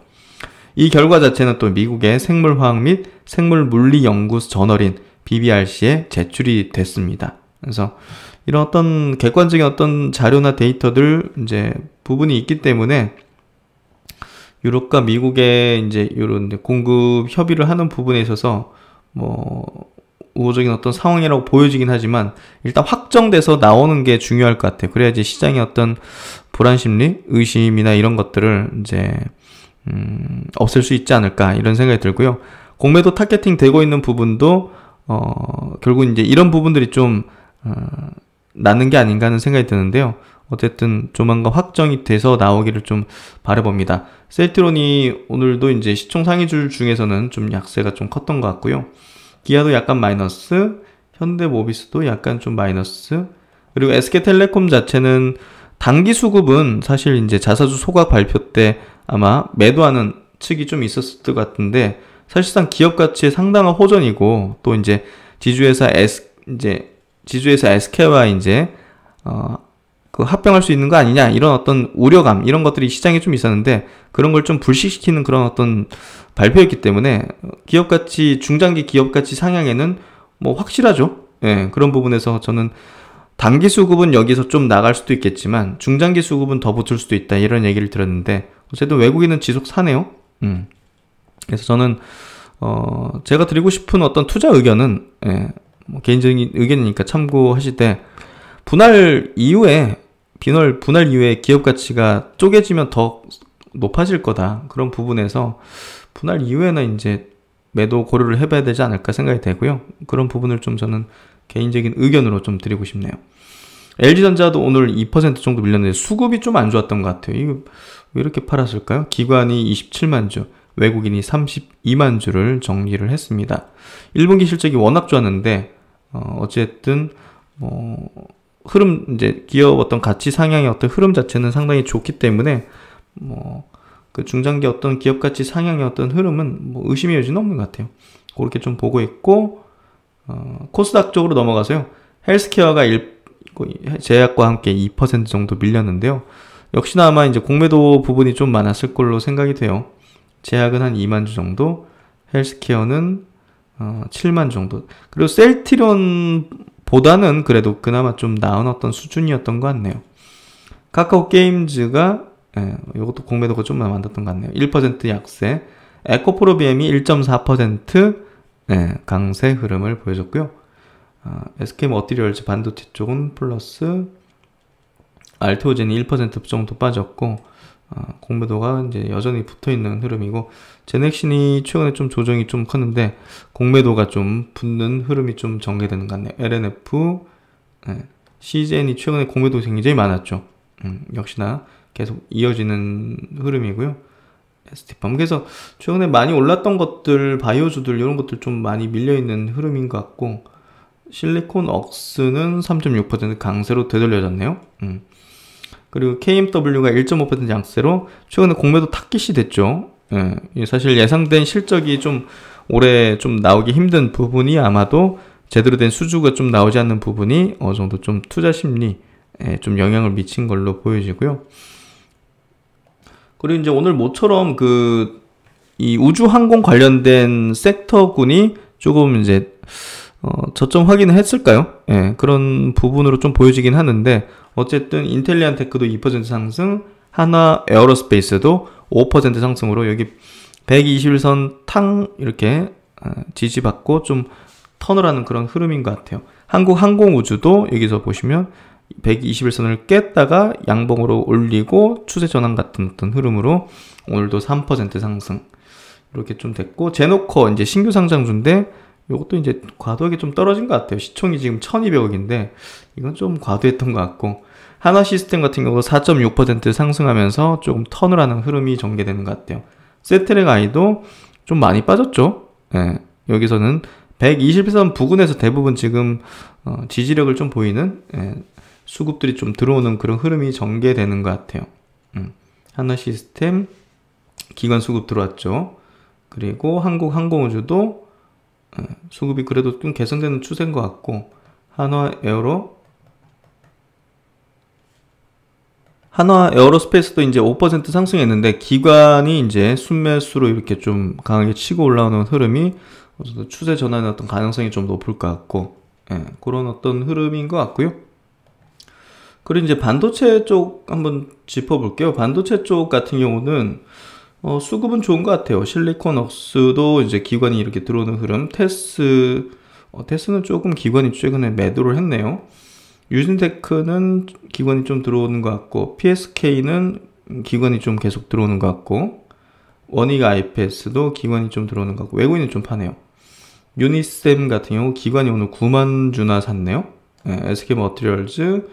이 결과 자체는 또 미국의 생물화학 및생물물리연구 저널인 BBRC에 제출이 됐습니다. 그래서 이런 어떤 객관적인 어떤 자료나 데이터들 이제 부분이 있기 때문에 유럽과 미국의 이제 이런 공급 협의를 하는 부분에 있어서 뭐 우호적인 어떤 상황이라고 보여지긴 하지만 일단 확정돼서 나오는 게 중요할 것 같아요. 그래야지 시장의 어떤 불안 심리, 의심이나 이런 것들을 이제 음, 없앨 수 있지 않을까 이런 생각이 들고요. 공매도 타겟팅 되고 있는 부분도 어, 결국 이제 이런 부분들이 좀 어, 나는 게 아닌가 하는 생각이 드는데요. 어쨌든 조만간 확정이 돼서 나오기를 좀 바라봅니다. 셀트론이 오늘도 이제 시총 상위줄 중에서는 좀 약세가 좀 컸던 것 같고요. 기아도 약간 마이너스, 현대모비스도 약간 좀 마이너스, 그리고 SK텔레콤 자체는 단기 수급은 사실 이제 자사주 소각 발표 때 아마 매도하는 측이 좀 있었을 것 같은데 사실상 기업 가치의 상당한 호전이고 또 이제 지주회사 S 이제 지주회사 SK와 이제 어그 합병할 수 있는 거 아니냐 이런 어떤 우려감 이런 것들이 시장에 좀 있었는데 그런 걸 좀 불식시키는 그런 어떤 발표였기 때문에 기업 가치 중장기 기업 가치 상향에는 뭐 확실하죠. 예, 그런 부분에서 저는 단기 수급은 여기서 좀 나갈 수도 있겠지만 중장기 수급은 더 붙을 수도 있다 이런 얘기를 들었는데 어쨌든 외국인은 지속 사네요. 음. 그래서 저는 어 제가 드리고 싶은 어떤 투자 의견은 예, 뭐 개인적인 의견이니까 참고하실 때 분할 이후에 빈월 분할 이후에 기업 가치가 쪼개지면 더 높아질 거다. 그런 부분에서 분할 이후에는 이제 매도 고려를 해봐야 되지 않을까 생각이 되고요. 그런 부분을 좀 저는 개인적인 의견으로 좀 드리고 싶네요. LG전자도 오늘 2% 정도 밀렸는데 수급이 좀 안 좋았던 것 같아요. 이거 왜 이렇게 팔았을까요? 기관이 27만 주, 외국인이 32만 주를 정리를 했습니다. 1분기 실적이 워낙 좋았는데 어, 어쨌든 어, 흐름 이제 기업 어떤 가치 상향의 어떤 흐름 자체는 상당히 좋기 때문에 뭐 그 중장기 어떤 기업 가치 상향의 어떤 흐름은 뭐 의심의 여지는 없는 것 같아요. 그렇게 좀 보고 있고 어, 코스닥 쪽으로 넘어가서요. 헬스케어가 1, 제약과 함께 2% 정도 밀렸는데요. 역시나 아마 이제 공매도 부분이 좀 많았을 걸로 생각이 돼요. 제약은 한 2만 주 정도, 헬스케어는 어, 7만 정도. 그리고 셀티론 보다는 그래도 그나마 좀 나은 어떤 수준이었던 것 같네요. 카카오 게임즈가 예, 이것도 공매도가 좀 만났던 것 같네요. 1% 약세, 에코프로비엠이 1.4% 예, 강세 흐름을 보여줬고요. 아, SK 머티리얼즈 뭐 반도체 쪽은 플러스 알토젠이 1% 정도 빠졌고 아, 공매도가 이제 여전히 붙어 있는 흐름이고 제넥신이 최근에 좀 조정이 좀 컸는데 공매도가 좀 붙는 흐름이 좀 전개되는 것 같네요. LNF, 네. CJN이 최근에 공매도 굉장히 많았죠. 음, 역시나 계속 이어지는 흐름이고요. 스티펌. 그래서 최근에 많이 올랐던 것들, 바이오주들 이런 것들 좀 많이 밀려있는 흐름인 것 같고 실리콘 억스는 3.6% 강세로 되돌려졌네요. 음. 그리고 KMW가 1.5% 양세로 최근에 공매도 탁기시 됐죠. 예, 사실 예상된 실적이 좀 올해 좀 나오기 힘든 부분이 아마도 제대로 된 수주가 좀 나오지 않는 부분이 어느 정도 좀 투자 심리에 예, 좀 영향을 미친 걸로 보여지고요. 그리고 이제 오늘 모처럼 그 이 우주 항공 관련된 섹터군이 조금 이제 어, 저점 확인을 했을까요? 예, 그런 부분으로 좀 보여지긴 하는데 어쨌든 인텔리안 테크도 2% 상승, 하나 에어로스페이스도 5% 상승으로 여기 121선 탕 이렇게 어, 지지받고 좀 턴을 하는 그런 흐름인 것 같아요. 한국 항공우주도 여기서 보시면 121선을 깼다가 양봉으로 올리고 추세 전환 같은 어떤 흐름으로 오늘도 3% 상승 이렇게 좀 됐고 제노코 이제 신규 상장주인데 이것도 이제 과도하게 좀 떨어진 것 같아요. 시총이 지금 1200억인데 이건 좀 과도했던 것 같고 하나 시스템 같은 경우도 4.6% 상승하면서 조금 터을 하는 흐름이 전개되는 것 같아요. 세트랙 아이도 좀 많이 빠졌죠. 예, 여기서는 120선 부근에서 대부분 지금 어, 지지력을 좀 보이는 예, 수급들이 좀 들어오는 그런 흐름이 전개되는 것 같아요. 음, 하나 시스템 기관 수급 들어왔죠. 그리고 한국 항공우주도 예, 수급이 그래도 좀 개선되는 추세인 것 같고 한화 에어로 한화 에어로스페이스도 이제 5% 상승했는데 기관이 이제 순매수로 이렇게 좀 강하게 치고 올라오는 흐름이 어쨌든 추세 전환의 어떤 가능성이 좀 높을 것 같고 예, 그런 어떤 흐름인 것 같고요. 그리고 이제 반도체 쪽 한번 짚어볼게요. 반도체 쪽 같은 경우는 어, 수급은 좋은 것 같아요. 실리콘 억스도 이제 기관이 이렇게 들어오는 흐름, 테스, 어, 테스는 조금 기관이 최근에 매도를 했네요. 유진테크는 기관이 좀 들어오는 것 같고 PSK는 기관이 좀 계속 들어오는 것 같고 원익 IPS도 기관이 좀 들어오는 것 같고 외국인은 좀 파네요. 유니셈 같은 경우 기관이 오늘 9만 주나 샀네요. 네, 예, SK 머트리얼즈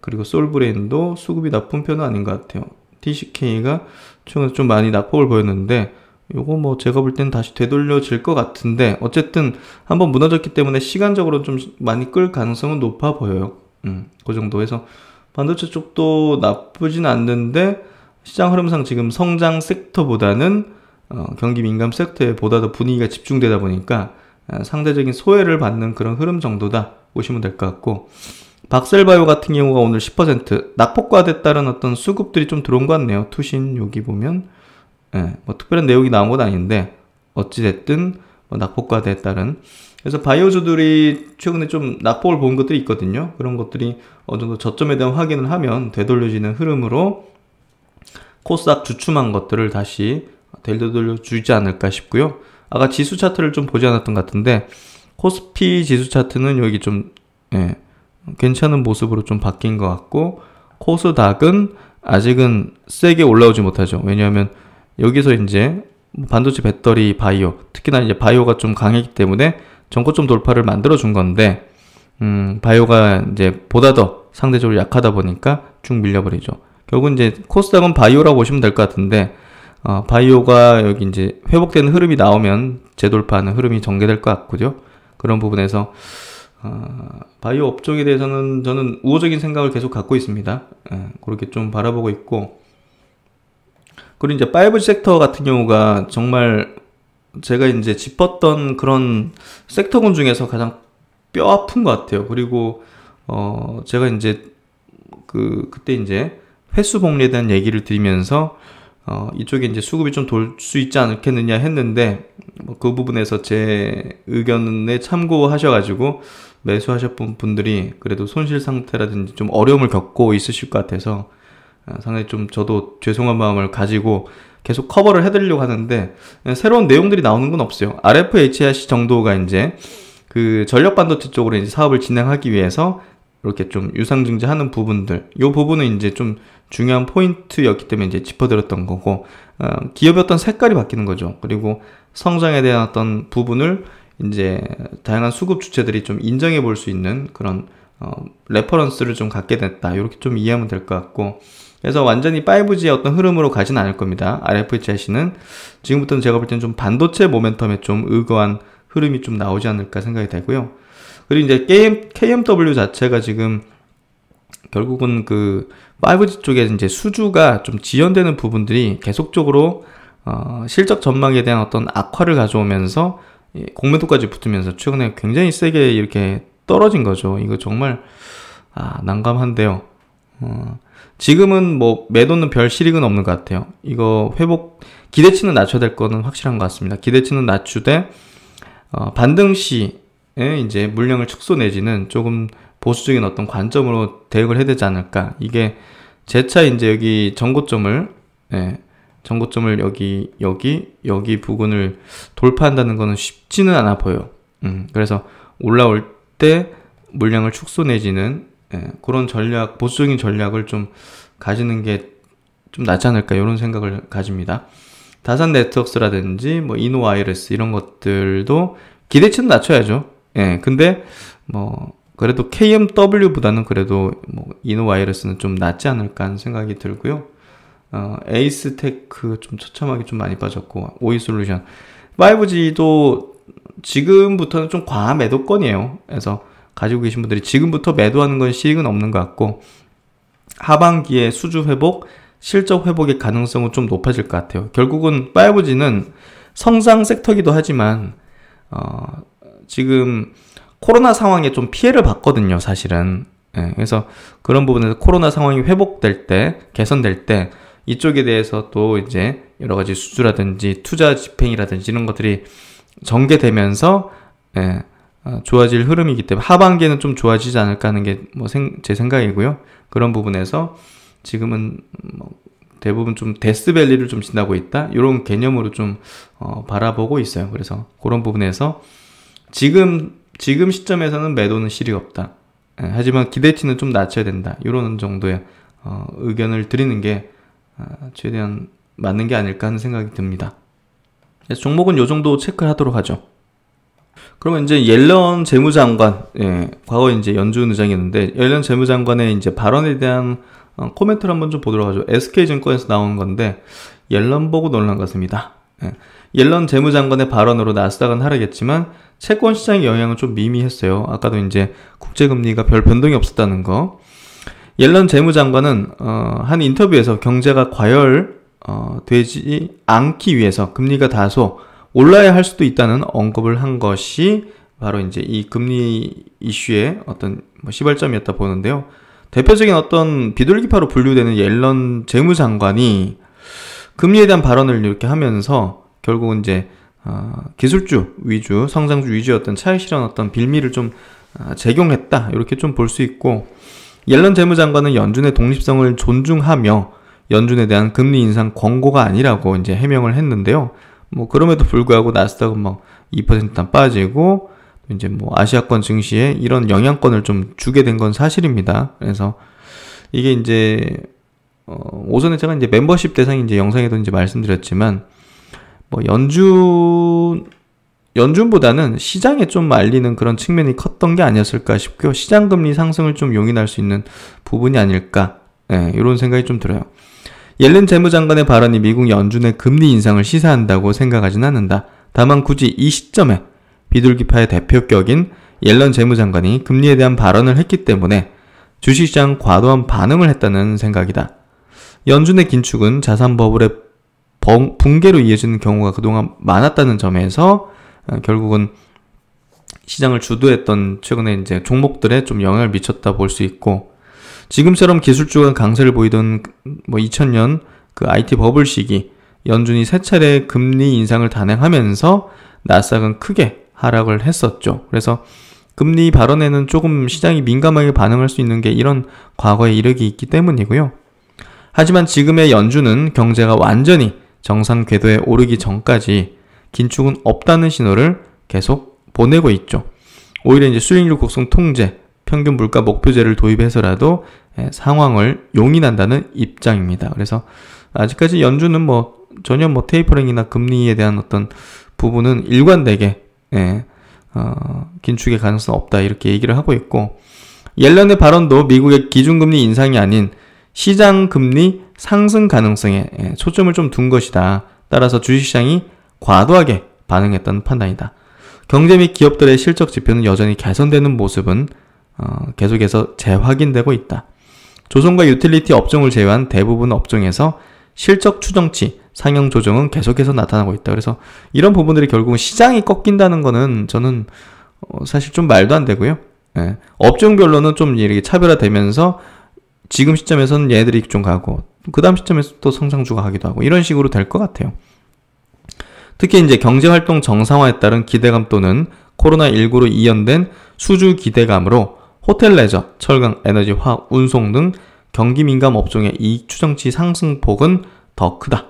그리고 솔브레인도 수급이 나쁜 편은 아닌 것 같아요. TCK가 최근에 좀 많이 낙폭을 보였는데 요거 뭐 제가 볼 땐 다시 되돌려질 것 같은데 어쨌든 한번 무너졌기 때문에 시간적으로 좀 많이 끌 가능성은 높아 보여요. 음, 그 정도 해서 반도체 쪽도 나쁘진 않는데 시장 흐름상 지금 성장 섹터보다는 어, 경기 민감 섹터에 보다 더 분위기가 집중되다 보니까 아, 상대적인 소외를 받는 그런 흐름 정도다 보시면 될 것 같고 박셀바이오 같은 경우가 오늘 10% 낙폭과대 따른 어떤 수급들이 좀 들어온 것 같네요. 투신 여기 보면 예, 뭐 특별한 내용이 나온 건 아닌데 어찌됐든 뭐 낙폭과대에 따른 그래서 바이오주들이 최근에 좀 낙폭을 본 것들이 있거든요. 그런 것들이 어느 정도 저점에 대한 확인을 하면 되돌려지는 흐름으로 코스닥 주춤한 것들을 다시 되돌려주지 않을까 싶고요. 아까 지수 차트를 좀 보지 않았던 것 같은데 코스피 지수 차트는 여기 좀 예, 괜찮은 모습으로 좀 바뀐 것 같고 코스닥은 아직은 세게 올라오지 못하죠. 왜냐하면 여기서 이제 반도체 배터리 바이오 특히나 이제 바이오가 좀 강했기 때문에 전고점 돌파를 만들어 준 건데 음, 바이오가 이제 보다 더 상대적으로 약하다 보니까 쭉 밀려버리죠. 결국 이제 코스닥은 바이오라고 보시면 될 것 같은데 어, 바이오가 여기 이제 회복되는 흐름이 나오면 재돌파하는 흐름이 전개될 것 같고요. 그런 부분에서 어, 바이오 업종에 대해서는 저는 우호적인 생각을 계속 갖고 있습니다. 예, 그렇게 좀 바라보고 있고 그리고 이제 5G 섹터 같은 경우가 정말 제가 이제 짚었던 그런 섹터군 중에서 가장 뼈 아픈 것 같아요. 그리고 어 제가 이제 그 그때 이제 횟수 복리에 대한 얘기를 드리면서 어 이쪽에 이제 수급이 좀 돌 수 있지 않겠느냐 했는데 뭐 그 부분에서 제 의견에 참고하셔가지고 매수하셨던 분들이 그래도 손실 상태라든지 좀 어려움을 겪고 있으실 것 같아서 어, 상당히 좀 저도 죄송한 마음을 가지고 계속 커버를 해드리려고 하는데 예, 새로운 내용들이 나오는 건 없어요. RFHIC 정도가 이제 그 전력 반도체 쪽으로 이제 사업을 진행하기 위해서 이렇게 좀 유상증자하는 부분들, 이 부분은 이제 좀 중요한 포인트였기 때문에 이제 짚어드렸던 거고 어, 기업의 어떤 색깔이 바뀌는 거죠. 그리고 성장에 대한 어떤 부분을 이제 다양한 수급 주체들이 좀 인정해 볼 수 있는 그런 어, 레퍼런스를 좀 갖게 됐다. 이렇게 좀 이해하면 될 것 같고. 그래서 완전히 5G의 어떤 흐름으로 가진 않을 겁니다. r f h c 는 지금부터는 제가 볼 때는 좀 반도체 모멘텀에 좀 의거한 흐름이 좀 나오지 않을까 생각이 되고요. 그리고 이제 게임 KMW 자체가 지금 결국은 그 5G 쪽에 이제 수주가 좀 지연되는 부분들이 계속적으로 어, 실적 전망에 대한 어떤 악화를 가져오면서 공매도까지 붙으면서 최근에 굉장히 세게 이렇게 떨어진 거죠. 이거 정말 아, 난감한데요. 어, 지금은 뭐 매도는 별 실익은 없는 것 같아요. 이거 회복 기대치는 낮춰야 될 거는 확실한 것 같습니다. 기대치는 낮추되 어, 반등 시에 이제 물량을 축소 내지는 조금 보수적인 어떤 관점으로 대응을 해야 되지 않을까. 이게 재차 이제 여기 전고점을 예, 전고점을 여기 여기 여기 부근을 돌파한다는 거는 쉽지는 않아 보여. 음, 그래서 올라올 때 물량을 축소 내지는 예, 그런 전략, 보수적인 전략을 좀 가지는 게좀 낫지 않을까 이런 생각을 가집니다. 다산 네트워크라든지 뭐 이노아이레스 이런 것들도 기대치는 낮춰야죠. 예, 근데 뭐 그래도 KMW보다는 그래도 뭐 이노와이레스는 좀 낫지 않을까 하는 생각이 들고요. 어, 에이스테크 좀 처참하게 좀 많이 빠졌고 오이솔루션 5G도 지금부터는 좀 과매도권이에요. 그래서 가지고 계신 분들이 지금부터 매도하는 건 시익은 없는 것 같고 하반기에 수주 회복, 실적 회복의 가능성은 좀 높아질 것 같아요. 결국은 5G는 성장 섹터기도 하지만 어, 지금 코로나 상황에 좀 피해를 봤거든요, 사실은. 예, 그래서 그런 부분에서 코로나 상황이 회복될 때, 개선될 때 이쪽에 대해서 또 이제 여러 가지 수주라든지 투자 집행이라든지 이런 것들이 전개되면서 예, 어, 좋아질 흐름이기 때문에 하반기에는 좀 좋아지지 않을까 하는 게뭐제 생각이고요. 그런 부분에서 지금은 뭐 대부분 좀 데스밸리를 좀 지나고 있다 이런 개념으로 좀어 바라보고 있어요. 그래서 그런 부분에서 지금 지금 시점에서는 매도는 실이 없다. 예, 하지만 기대치는 좀 낮춰야 된다. 이런 정도의 어 의견을 드리는 게 어, 최대한 맞는 게 아닐까 하는 생각이 듭니다. 종목은 이 정도 체크하도록 하죠. 그러면 이제 옐런 재무장관, 예, 과거 이제 연준 의장이었는데 옐런 재무장관의 이제 발언에 대한 어, 코멘트를 한번 좀 보도록 하죠. SK증권에서 나온 건데 옐런 보고 놀란 것입니다. 예. 옐런 재무장관의 발언으로 나스닥은 하락했지만 채권 시장의 영향은 좀 미미했어요. 아까도 이제 국제금리가 별 변동이 없었다는 거. 옐런 재무장관은 어, 한 인터뷰에서 경제가 과열 어, 되지 않기 위해서 금리가 다소 올라야 할 수도 있다는 언급을 한 것이 바로 이제 이 금리 이슈의 어떤 뭐 시발점이었다 보는데요. 대표적인 어떤 비둘기파로 분류되는 옐런 재무장관이 금리에 대한 발언을 이렇게 하면서 결국은 이제 어, 기술주 위주, 성장주 위주였던 차익 실현 어떤 빌미를 좀 어, 적용했다 이렇게 좀 볼 수 있고 옐런 재무장관은 연준의 독립성을 존중하며 연준에 대한 금리 인상 권고가 아니라고 이제 해명을 했는데요. 뭐 그럼에도 불구하고 나스닥은 막2 빠지고 이제 뭐 아시아권 증시에 이런 영향권을 좀 주게 된 건 사실입니다. 그래서 이게 이제 어, 오전에 제가 이제 멤버십 대상 이제 영상에도 이제 말씀드렸지만 뭐 연준 연준보다는 시장에 좀 알리는 그런 측면이 컸던 게 아니었을까 싶고 시장 금리 상승을 좀 용인할 수 있는 부분이 아닐까 예, 이런 생각이 좀 들어요. 옐렌 재무장관의 발언이 미국 연준의 금리 인상을 시사한다고 생각하진 않는다. 다만 굳이 이 시점에 비둘기파의 대표격인 옐런 재무장관이 금리에 대한 발언을 했기 때문에 주식시장 과도한 반응을 했다는 생각이다. 연준의 긴축은 자산 버블의 붕괴로 이어지는 경우가 그동안 많았다는 점에서 어, 결국은 시장을 주도했던 최근에 이제 종목들에 좀 영향을 미쳤다 볼 수 있고 지금처럼 기술주가 강세를 보이던 뭐 2000년 그 IT 버블 시기 연준이 세 차례 금리 인상을 단행하면서 나스닥은 크게 하락을 했었죠. 그래서 금리 발언에는 조금 시장이 민감하게 반응할 수 있는 게 이런 과거의 이력이 있기 때문이고요. 하지만 지금의 연준은 경제가 완전히 정상 궤도에 오르기 전까지 긴축은 없다는 신호를 계속 보내고 있죠. 오히려 이제 수익률 곡성 통제, 평균 물가 목표제를 도입해서라도 예, 상황을 용인한다는 입장입니다. 그래서 아직까지 연준은 뭐 전혀 뭐 테이퍼링이나 금리에 대한 어떤 부분은 일관되게 예, 어, 긴축의 가능성 없다 이렇게 얘기를 하고 있고 옐런의 발언도 미국의 기준금리 인상이 아닌 시장 금리 상승 가능성에 예, 초점을 좀 둔 것이다. 따라서 주식시장이 과도하게 반응했던 판단이다. 경제 및 기업들의 실적 지표는 여전히 개선되는 모습은 어, 계속해서 재확인되고 있다. 조선과 유틸리티 업종을 제외한 대부분 업종에서 실적 추정치, 상향 조정은 계속해서 나타나고 있다. 그래서 이런 부분들이 결국은 시장이 꺾인다는 거는 저는 어, 사실 좀 말도 안 되고요. 예. 업종별로는 좀 이렇게 차별화되면서 지금 시점에서는 얘들이 좀 가고 그 다음 시점에서 또 성장주가 가기도 하고 이런 식으로 될 것 같아요. 특히 이제 경제활동 정상화에 따른 기대감 또는 코로나19로 이연된 수주 기대감으로 호텔 레저, 철강, 에너지, 화학, 운송 등 경기 민감 업종의 이익 추정치 상승폭은 더 크다.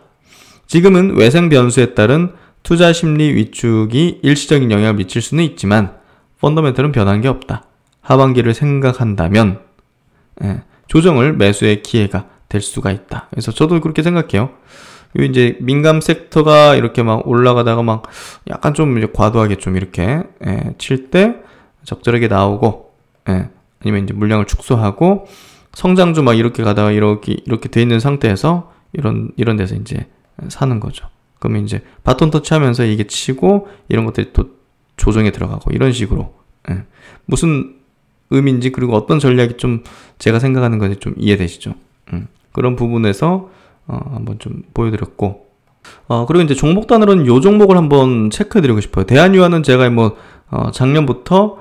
지금은 외생 변수에 따른 투자 심리 위축이 일시적인 영향을 미칠 수는 있지만 펀더멘털은 변한 게 없다. 하반기를 생각한다면 예, 조정을 매수의 기회가 될 수가 있다. 그래서 저도 그렇게 생각해요. 그 이제 민감 섹터가 이렇게 막 올라가다가 막 약간 좀 과도하게 좀 이렇게 예, 칠 때 적절하게 나오고 예, 아니면 이제 물량을 축소하고 성장주 막 이렇게 가다가 이렇게 이렇게 돼 있는 상태에서 이런 이런 데서 이제 사는 거죠. 그러면 이제 바톤 터치하면서 이게 치고 이런 것들이 또 조정에 들어가고 이런 식으로 예, 무슨 의미인지 그리고 어떤 전략이 좀 제가 생각하는 건지 좀 이해되시죠? 음, 그런 부분에서 어, 한번 좀 보여드렸고 어, 그리고 이제 종목 단으로는 요 종목을 한번 체크해드리고 싶어요. 대한유화는 제가 뭐, 어, 작년부터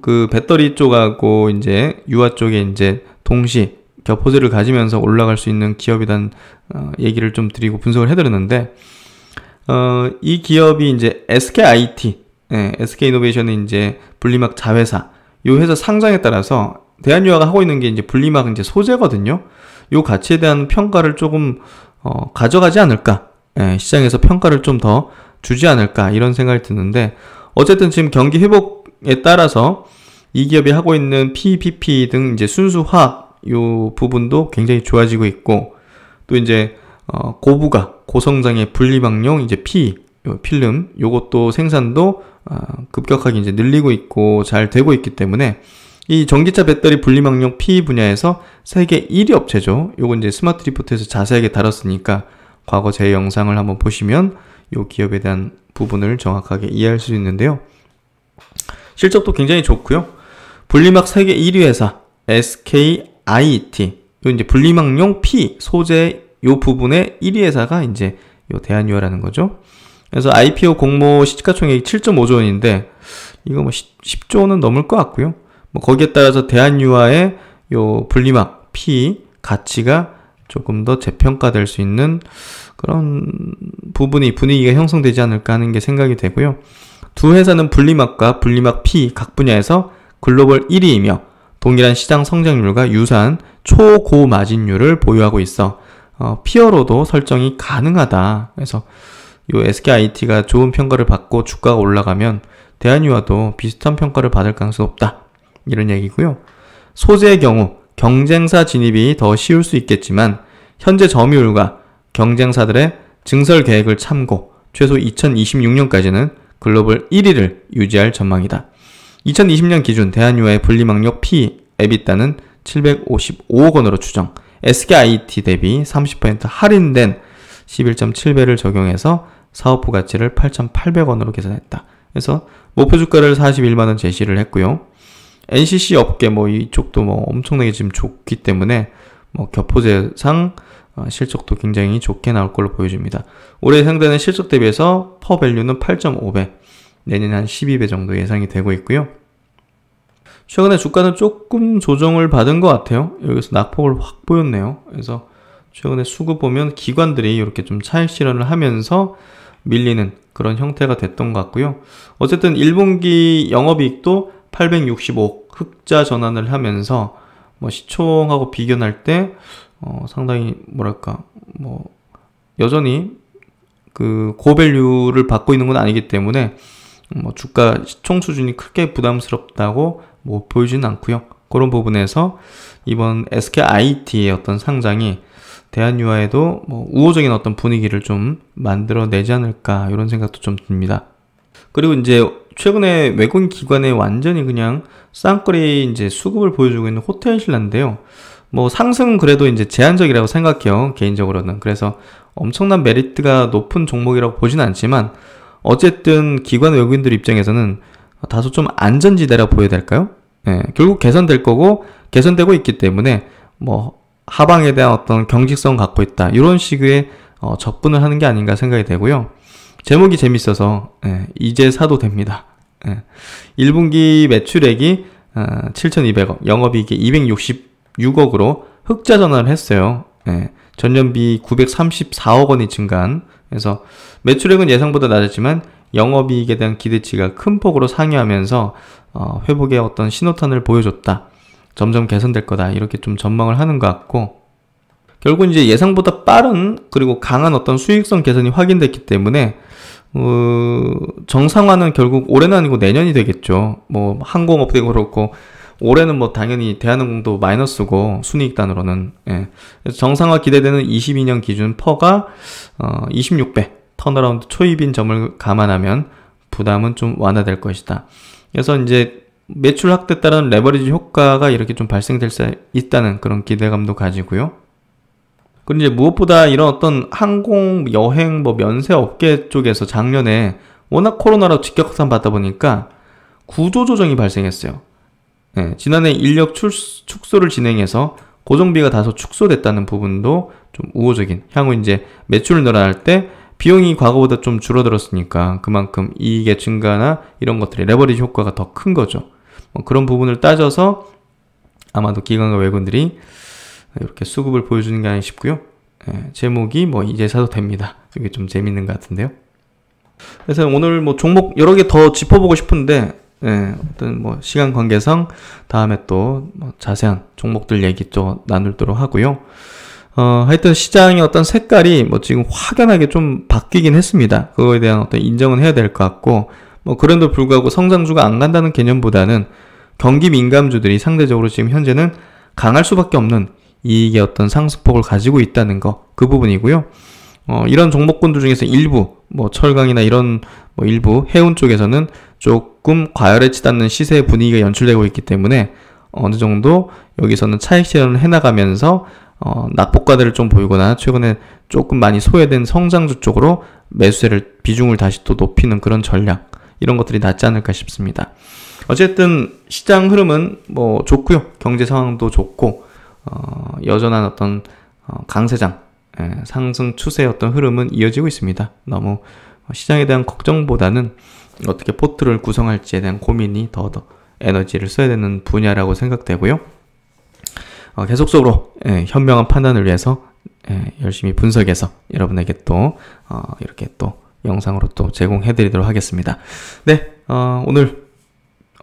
그 배터리 쪽하고 이제 유아 쪽에 이제 동시 격포즈를 가지면서 올라갈 수 있는 기업이란 어, 얘기를 좀 드리고 분석을 해드렸는데 어, 이 기업이 이제 SKIT, 예, SK이노베이션의 이제 분리막 자회사 이 회사 상장에 따라서 대한유아가 하고 있는 게 이제 분리막 이제 소재거든요. 이 가치에 대한 평가를 조금 어, 가져가지 않을까 예, 시장에서 평가를 좀 더 주지 않을까 이런 생각이 드는데 어쨌든 지금 경기 회복 에 따라서 이 기업이 하고 있는 PPP 등 이제 순수 화요 부분도 굉장히 좋아지고 있고 또 이제 어 고부가 고성장의 분리막용 이제 P 요 필름 요것도 생산도 어 급격하게 이제 늘리고 있고 잘 되고 있기 때문에 이 전기차 배터리 분리막용 p 분야에서 세계 1위 업체죠. 요건 이제 스마트 리포트에서 자세하게 다뤘으니까 과거 제 영상을 한번 보시면 요 기업에 대한 부분을 정확하게 이해할 수 있는데요. 실적도 굉장히 좋고요. 분리막 세계 1위 회사 SKIT 이제 분리막용 P 소재 요 부분의 1위 회사가 이제 요 대한유화라는 거죠. 그래서 IPO 공모 시가총액이 7.5조 원인데 이거 뭐 10, 조 원은 넘을 것 같고요. 뭐 거기에 따라서 대한유화의 요 분리막 P 가치가 조금 더 재평가될 수 있는 그런 부분이 분위기가 형성되지 않을까 하는 게 생각이 되고요. 두 회사는 분리막과 분리막 P 각 분야에서 글로벌 1위이며 동일한 시장 성장률과 유사한 초고 마진율을 보유하고 있어 어, 피어로도 설정이 가능하다. 그래서 이 SKIT가 좋은 평가를 받고 주가가 올라가면 대한유화도 비슷한 평가를 받을 가능성이 높다. 이런 얘기고요. 소재의 경우 경쟁사 진입이 더 쉬울 수 있겠지만 현재 점유율과 경쟁사들의 증설 계획을 참고 최소 2026년까지는 글로벌 1위를 유지할 전망이다. 2020년 기준 대한유화의 분리망력 P 에비따는 755억 원으로 추정, SKIT 대비 30% 할인된 11.7배를 적용해서 사업부 가치를 8,800원으로 계산했다. 그래서 목표 주가를 41만 원 제시를 했고요. NCC 업계 뭐 이쪽도 뭐 엄청나게 지금 좋기 때문에 뭐 격포제상 어, 실적도 굉장히 좋게 나올 걸로 보여집니다. 올해 상단는 실적 대비해서 퍼밸류는 8.5배, 내년 한 12배 정도 예상이 되고 있고요. 최근에 주가는 조금 조정을 받은 것 같아요. 여기서 낙폭을 확 보였네요. 그래서 최근에 수급 보면 기관들이 이렇게 좀 차익 실현을 하면서 밀리는 그런 형태가 됐던 것 같고요. 어쨌든 1분기 영업이익도 865억 흑자 전환을 하면서 뭐 시총하고 비교할 때 어, 상당히 뭐랄까 뭐 여전히 그 고밸류를 받고 있는 건 아니기 때문에 뭐 주가 시총 수준이 크게 부담스럽다고 뭐 보이지는 않고요. 그런 부분에서 이번 SKIT의 어떤 상장이 대한유화에도 뭐 우호적인 어떤 분위기를 좀 만들어내지 않을까 이런 생각도 좀 듭니다. 그리고 이제 최근에 외국인 기관에 완전히 그냥 쌍거리 이제 수급을 보여주고 있는 호텔신라인데요. 뭐 상승 그래도 이제 제한적이라고 생각해요. 개인적으로는. 그래서 엄청난 메리트가 높은 종목이라고 보진 않지만 어쨌든 기관 외국인들 입장에서는 다소 좀 안전지대라 보여야 될까요? 예, 결국 개선될 거고 개선되고 있기 때문에 뭐 하방에 대한 어떤 경직성 갖고 있다 이런 식의 어, 접근을 하는 게 아닌가 생각이 되고요. 제목이 재밌어서 예, 이제 사도 됩니다. 예, 1분기 매출액이 어, 7,200억, 영업이익이 260 6억으로 흑자 전환을 했어요. 예, 전년비 934억 원이 증가한 그래서 매출액은 예상보다 낮았지만 영업이익에 대한 기대치가 큰 폭으로 상회하면서 어, 회복의 어떤 신호탄을 보여줬다. 점점 개선될 거다 이렇게 좀 전망을 하는 것 같고 결국 이제 예상보다 빠른 그리고 강한 어떤 수익성 개선이 확인됐기 때문에 어, 정상화는 결국 올해는 아니고 내년이 되겠죠. 뭐 항공업도 그렇고 올해는 뭐 당연히 대한항공도 마이너스고 순이익 단으로는 예. 정상화 기대되는 22년 기준 퍼가 어, 26배 턴어라운드 초입인 점을 감안하면 부담은 좀 완화될 것이다. 그래서 이제 매출 확대 따른 레버리지 효과가 이렇게 좀 발생될 수 있다는 그런 기대감도 가지고요. 그리고 이제 무엇보다 이런 어떤 항공, 여행, 뭐 면세 업계 쪽에서 작년에 워낙 코로나로 직격탄 받다 보니까 구조조정이 발생했어요. 네, 지난해 인력 출 축소를 진행해서 고정비가 다소 축소됐다는 부분도 좀 우호적인 향후 이제 매출을 늘어날 때 비용이 과거보다 좀 줄어들었으니까 그만큼 이익의 증가나 이런 것들의 레버리지 효과가 더 큰 거죠. 뭐 그런 부분을 따져서 아마도 기관과 외국인들이 이렇게 수급을 보여주는 게아닌가싶고요 예, 제목이 뭐 이제 사도 됩니다. 이게 좀 재밌는 것 같은데요. 그래서 오늘 뭐 종목 여러 개 더 짚어보고 싶은데 예, 어떤 뭐 시간 관계상 다음에 또뭐 자세한 종목들 얘기 또나눌도록 하고요. 어, 하여튼 시장의 어떤 색깔이 뭐 지금 확연하게 좀 바뀌긴 했습니다. 그거에 대한 어떤 인정은 해야 될 것 같고, 뭐 그럼에도 불구하고 성장주가 안 간다는 개념보다는 경기 민감주들이 상대적으로 지금 현재는 강할 수밖에 없는 이익의 어떤 상승폭을 가지고 있다는 거, 그 부분이고요. 어, 이런 종목군들 중에서 일부, 뭐 철강이나 이런 뭐 일부 해운 쪽에서는 조금 과열에 치닫는 시세 분위기가 연출되고 있기 때문에 어느 정도 여기서는 차익 실현을 해나가면서 어, 낙폭가들을 좀 보이거나 최근에 조금 많이 소외된 성장주 쪽으로 매수세를 비중을 다시 또 높이는 그런 전략 이런 것들이 낫지 않을까 싶습니다. 어쨌든 시장 흐름은 뭐 좋고요 경제 상황도 좋고 어, 여전한 어떤 어, 강세장 예, 상승 추세의 어떤 흐름은 이어지고 있습니다. 너무 시장에 대한 걱정보다는 어떻게 포트를 구성할지에 대한 고민이 더더 에너지를 써야 되는 분야라고 생각되고요. 어, 계속적으로 예, 현명한 판단을 위해서 예, 열심히 분석해서 여러분에게 또 어, 이렇게 또 영상으로 또 제공해드리도록 하겠습니다. 네, 어, 오늘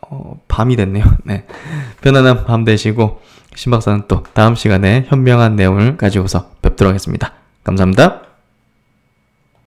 어, 밤이 됐네요. 네, 편안한 밤 되시고 신박사는 또 다음 시간에 현명한 내용을 가지고서 뵙도록 하겠습니다. 감사합니다.